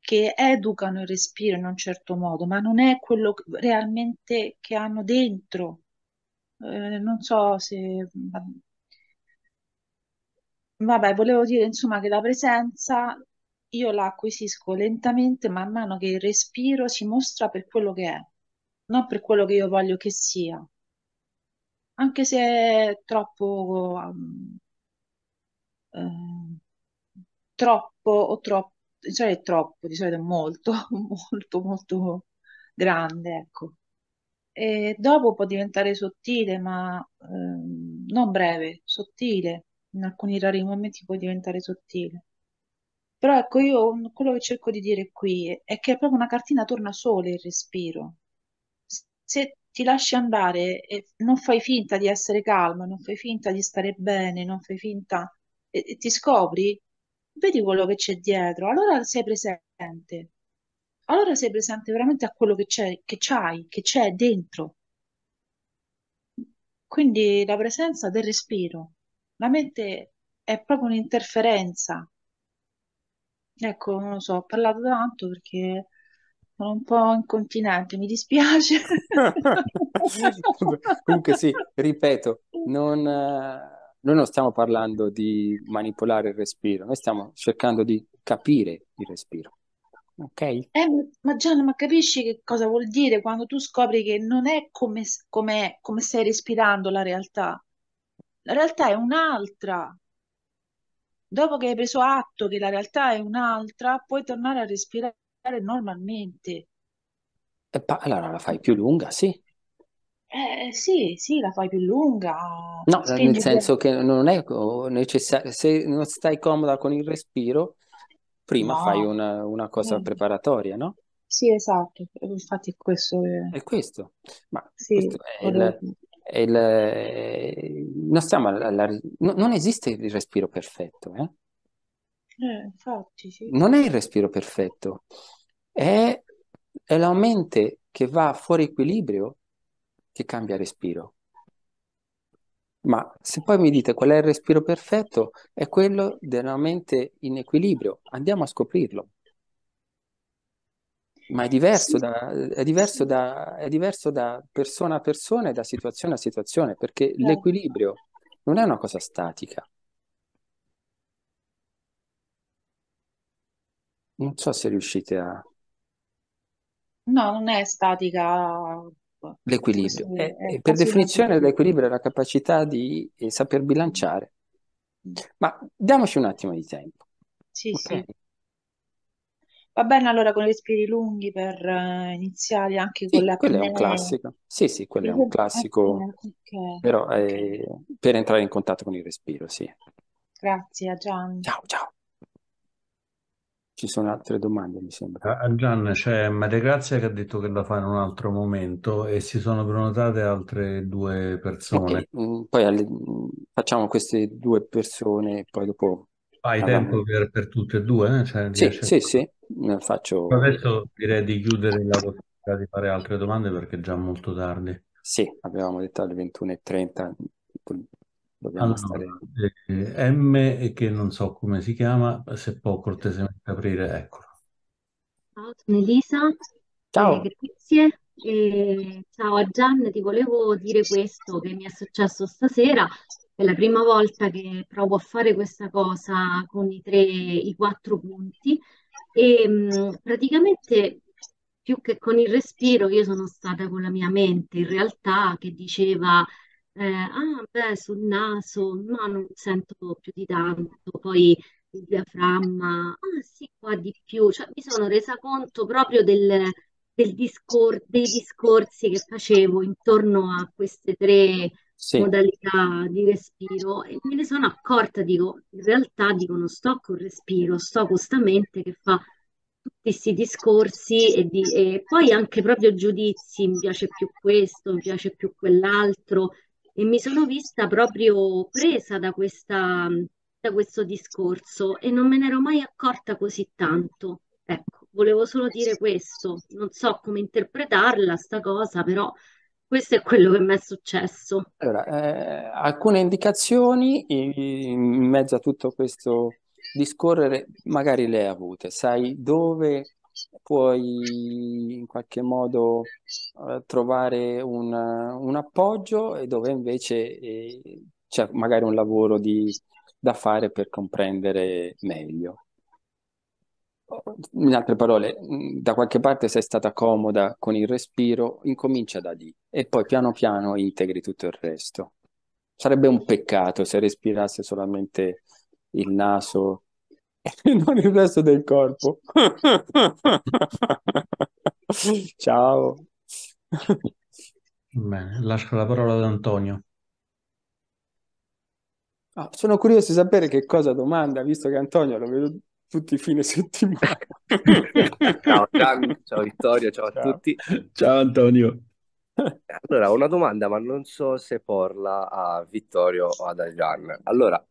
che educano il respiro in un certo modo, ma non è quello realmente che hanno dentro. Eh, non so se Vabbè, volevo dire insomma che la presenza io la acquisisco lentamente man mano che il respiro si mostra per quello che è, non per quello che io voglio che sia, anche se è troppo, um, eh, troppo o troppo, di solito è troppo, di solito è molto, molto, molto grande, ecco. E dopo può diventare sottile, ma ehm, non breve, sottile in alcuni rari momenti può diventare sottile. Però ecco, io quello che cerco di dire qui è che è proprio una cartina torna tornasole il respiro. Se ti lasci andare e non fai finta di essere calma, non fai finta di stare bene, non fai finta e, e ti scopri, vedi quello che c'è dietro, allora sei presente. Allora sei presente veramente a quello che c'è, che c'hai, che c'è dentro. Quindi la presenza del respiro. La mente è proprio un'interferenza. Ecco, non lo so, ho parlato tanto perché sono un po' incontinente, mi dispiace. Comunque sì, ripeto, non, noi non stiamo parlando di manipolare il respiro, noi stiamo cercando di capire il respiro. Ok? Eh, ma Gian, ma capisci che cosa vuol dire quando tu scopri che non è come, come, come stai respirando la realtà, la realtà è un'altra. Dopo che hai preso atto che la realtà è un'altra, puoi tornare a respirare normalmente. Pa- allora la fai più lunga, sì. Eh, sì, sì, la fai più lunga. No, Spingi nel senso via. che non è necessario, se non stai comoda con il respiro, prima no. fai una, una cosa eh. preparatoria, no? Sì, esatto, infatti questo. È, è questo, ma sì, questo è il, il, non, alla, non, esiste il respiro perfetto. Eh? Eh, infatti, sì. Non è il respiro perfetto, è, è, la mente che va fuori equilibrio che cambia respiro. Ma se poi mi dite qual è il respiro perfetto, è quello della mente in equilibrio. Andiamo a scoprirlo. Ma è diverso, sì. da, è, diverso da, è diverso, da, persona a persona e da situazione a situazione, perché eh. l'equilibrio non è una cosa statica. Non so se riuscite a... No, non è statica. L'equilibrio. Eh, è, è eh, per definizione l'equilibrio è la capacità di eh, saper bilanciare. Mm. Ma diamoci un attimo di tempo. Sì, okay? sì. Va bene allora con i respiri lunghi per eh, iniziare anche con la quello è un classico. Sì, sì, quello è un classico, Ok, però ok. Eh, per entrare in contatto con il respiro, sì. Grazie, a Gian. Ciao, ciao. Ci sono altre domande, mi sembra. A- ah, ah, Gian c'è Maria Grazia che ha detto che la fa in un altro momento e si sono prenotate altre due persone. Ok, mm, poi alle- mm, facciamo queste due persone, poi dopo hai tempo per, per, tutte e due? Eh? Cioè, sì, sì, sì, faccio... Adesso direi di chiudere la possibilità di fare altre domande perché è già molto tardi. Sì, abbiamo detto alle 21.30, allora, stare... eh, M che non so come si chiama, se può cortesemente aprire, eccolo. Ciao, sono Elisa. Ciao. Eh, grazie. Eh, ciao a Gian, ti volevo dire questo che mi è successo stasera. È la prima volta che provo a fare questa cosa con i tre, i quattro punti e mm, praticamente più che con il respiro io sono stata con la mia mente in realtà che diceva eh, ah beh sul naso ma non sento più di tanto poi il diaframma ah sì qua di più cioè mi sono resa conto proprio del, del discor- dei discorsi che facevo intorno a queste tre sì. modalità di respiro e me ne sono accorta, dico, in realtà dico non sto col respiro, sto con che fa tutti questi discorsi e, di, e poi anche proprio giudizi, mi piace più questo, mi piace più quell'altro e mi sono vista proprio presa da, questa, da questo discorso e non me ne ero mai accorta così tanto. Ecco, volevo solo dire questo, non so come interpretarla sta cosa, però questo è quello che mi è successo. Allora, eh, alcune indicazioni in mezzo a tutto questo discorrere, magari le hai avute, sai dove puoi in qualche modo eh, trovare un, un, appoggio e dove invece eh, c'è magari un lavoro di, da fare per comprendere meglio in altre parole, mm, da qualche parte sei stata comoda con il respiro, incomincia da lì e poi piano piano integri tutto il resto. Sarebbe un peccato se respirasse solamente il naso e non il resto del corpo. Ciao. Bene, lascio la parola ad Antonio. Ah, sono curioso di sapere che cosa domanda, visto che Antonio lo vedo tutti i fine settimana. ciao Gian, ciao Vittorio, ciao, ciao, a tutti. Ciao Antonio. Eh, allora, una domanda, ma non so se porla a Vittorio o ad Gian. Allora,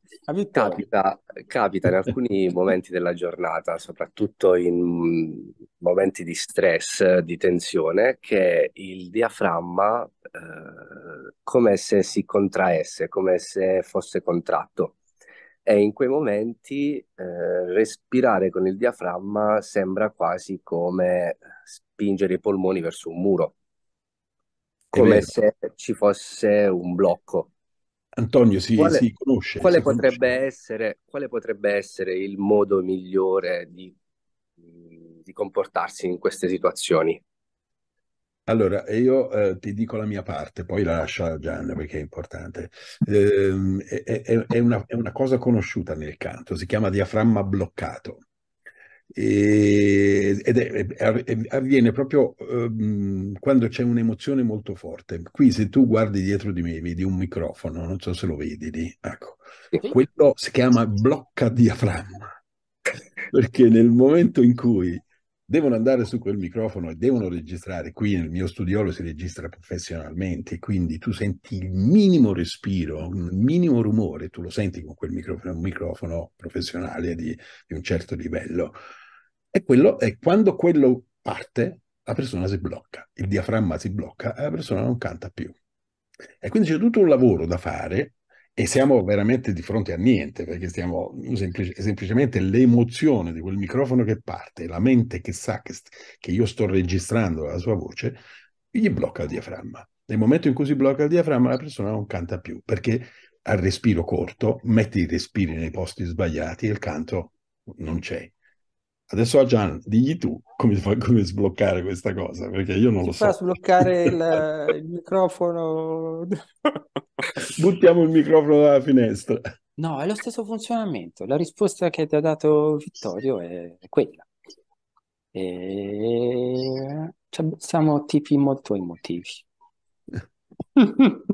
capita, capita in alcuni momenti della giornata, soprattutto in mm, momenti di stress, di tensione, che il diaframma eh, come se si contraesse, come se fosse contratto e in quei momenti eh, respirare con il diaframma sembra quasi come spingere i polmoni verso un muro, come se ci fosse un blocco. Antonio si, quale, si conosce. Quale, si potrebbe conosce. Essere, quale potrebbe essere il modo migliore di, di comportarsi in queste situazioni? Allora, io eh, ti dico la mia parte, poi la lascio a Gianna perché è importante. Ehm, è, è- è una, è una cosa conosciuta nel canto, si chiama diaframma bloccato. E- ed è- è- avviene proprio ehm, quando c'è un'emozione molto forte. Qui, se tu guardi dietro di me, vedi un microfono, non so se lo vedi lì, ecco, quello si chiama blocca diaframma perché nel momento in cui devono andare su quel microfono e devono registrare. Qui nel mio studiolo si registra professionalmente, quindi tu senti il minimo respiro, il minimo rumore, tu lo senti con quel microfono, un microfono professionale di, di un certo livello. E, quello, è quando quello parte, la persona si blocca, il diaframma si blocca e la persona non canta più. E quindi c'è tutto un lavoro da fare e siamo veramente di fronte a niente, perché stiamo semplice, semplicemente l'emozione di quel microfono che parte, la mente che sa che, che io sto registrando la sua voce, gli blocca il diaframma. Nel momento in cui si blocca il diaframma, la persona non canta più, perché al respiro corto metti i respiri nei posti sbagliati e il canto non c'è. Adesso a Gian, digli tu come, come sbloccare questa cosa, perché io non si lo so. Fa sbloccare il, il microfono. Buttiamo il microfono dalla finestra. No, è lo stesso funzionamento. La risposta che ti ha dato Vittorio è quella. E... Cioè, siamo tipi molto emotivi.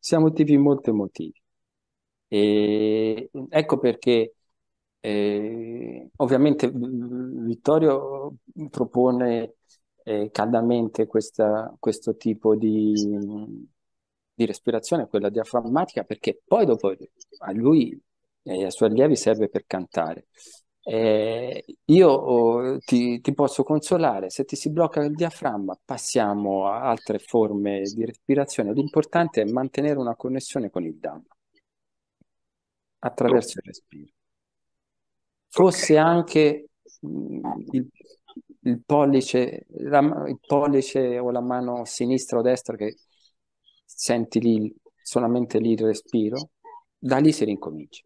siamo tipi molto emotivi. E... Ecco perché eh, ovviamente Vittorio propone eh, caldamente questa, questo tipo di, di, respirazione, quella diaframmatica, perché poi dopo a lui e ai suoi allievi serve per cantare. Eh, io oh, ti, ti, posso consolare, se ti si blocca il diaframma passiamo a altre forme di respirazione, l'importante è mantenere una connessione con il Dhamma attraverso il respiro forse okay. anche il, il, pollice, la, il, pollice, o la mano sinistra o destra che senti lì solamente lì il respiro, da lì si rincomincia.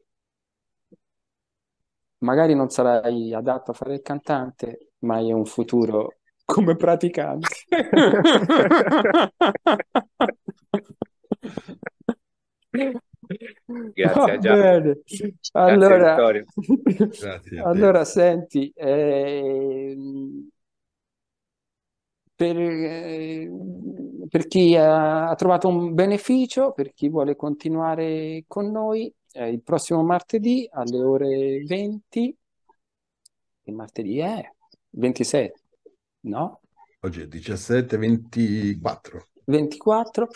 Magari non sarai adatto a fare il cantante, ma hai un futuro come praticante. Grazie, Giacomo. Allora, Grazie allora senti, eh, per, eh, per, chi ha, ha, trovato un beneficio, per chi vuole continuare con noi, eh, il prossimo martedì alle ore 20, il martedì è 27, no? Oggi è 17, 24. 24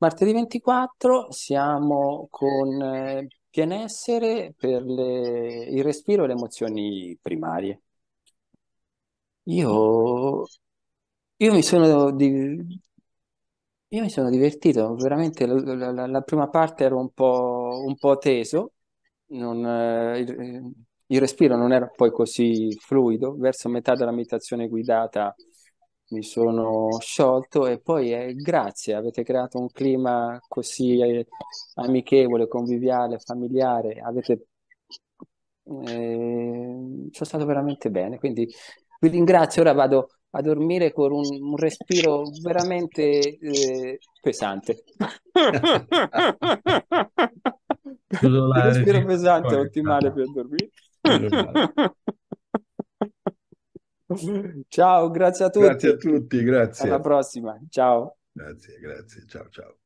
Martedì 24 siamo con eh, benessere per le, il respiro e le emozioni primarie. Io, io, mi, sono di, io mi sono divertito, veramente la, la, la prima parte ero un po', un po teso, non, eh, il, il respiro non era poi così fluido, verso metà della meditazione guidata mi sono sciolto e poi eh, grazie, avete creato un clima così eh, amichevole, conviviale, familiare, avete... Eh, sono stato veramente bene, quindi vi ringrazio, ora vado a dormire con un, un respiro veramente eh, pesante. un respiro pesante, ottimale per dormire. Ciao, grazie a tutti. Grazie a tutti, grazie. Alla prossima, ciao. Grazie, grazie, ciao, ciao.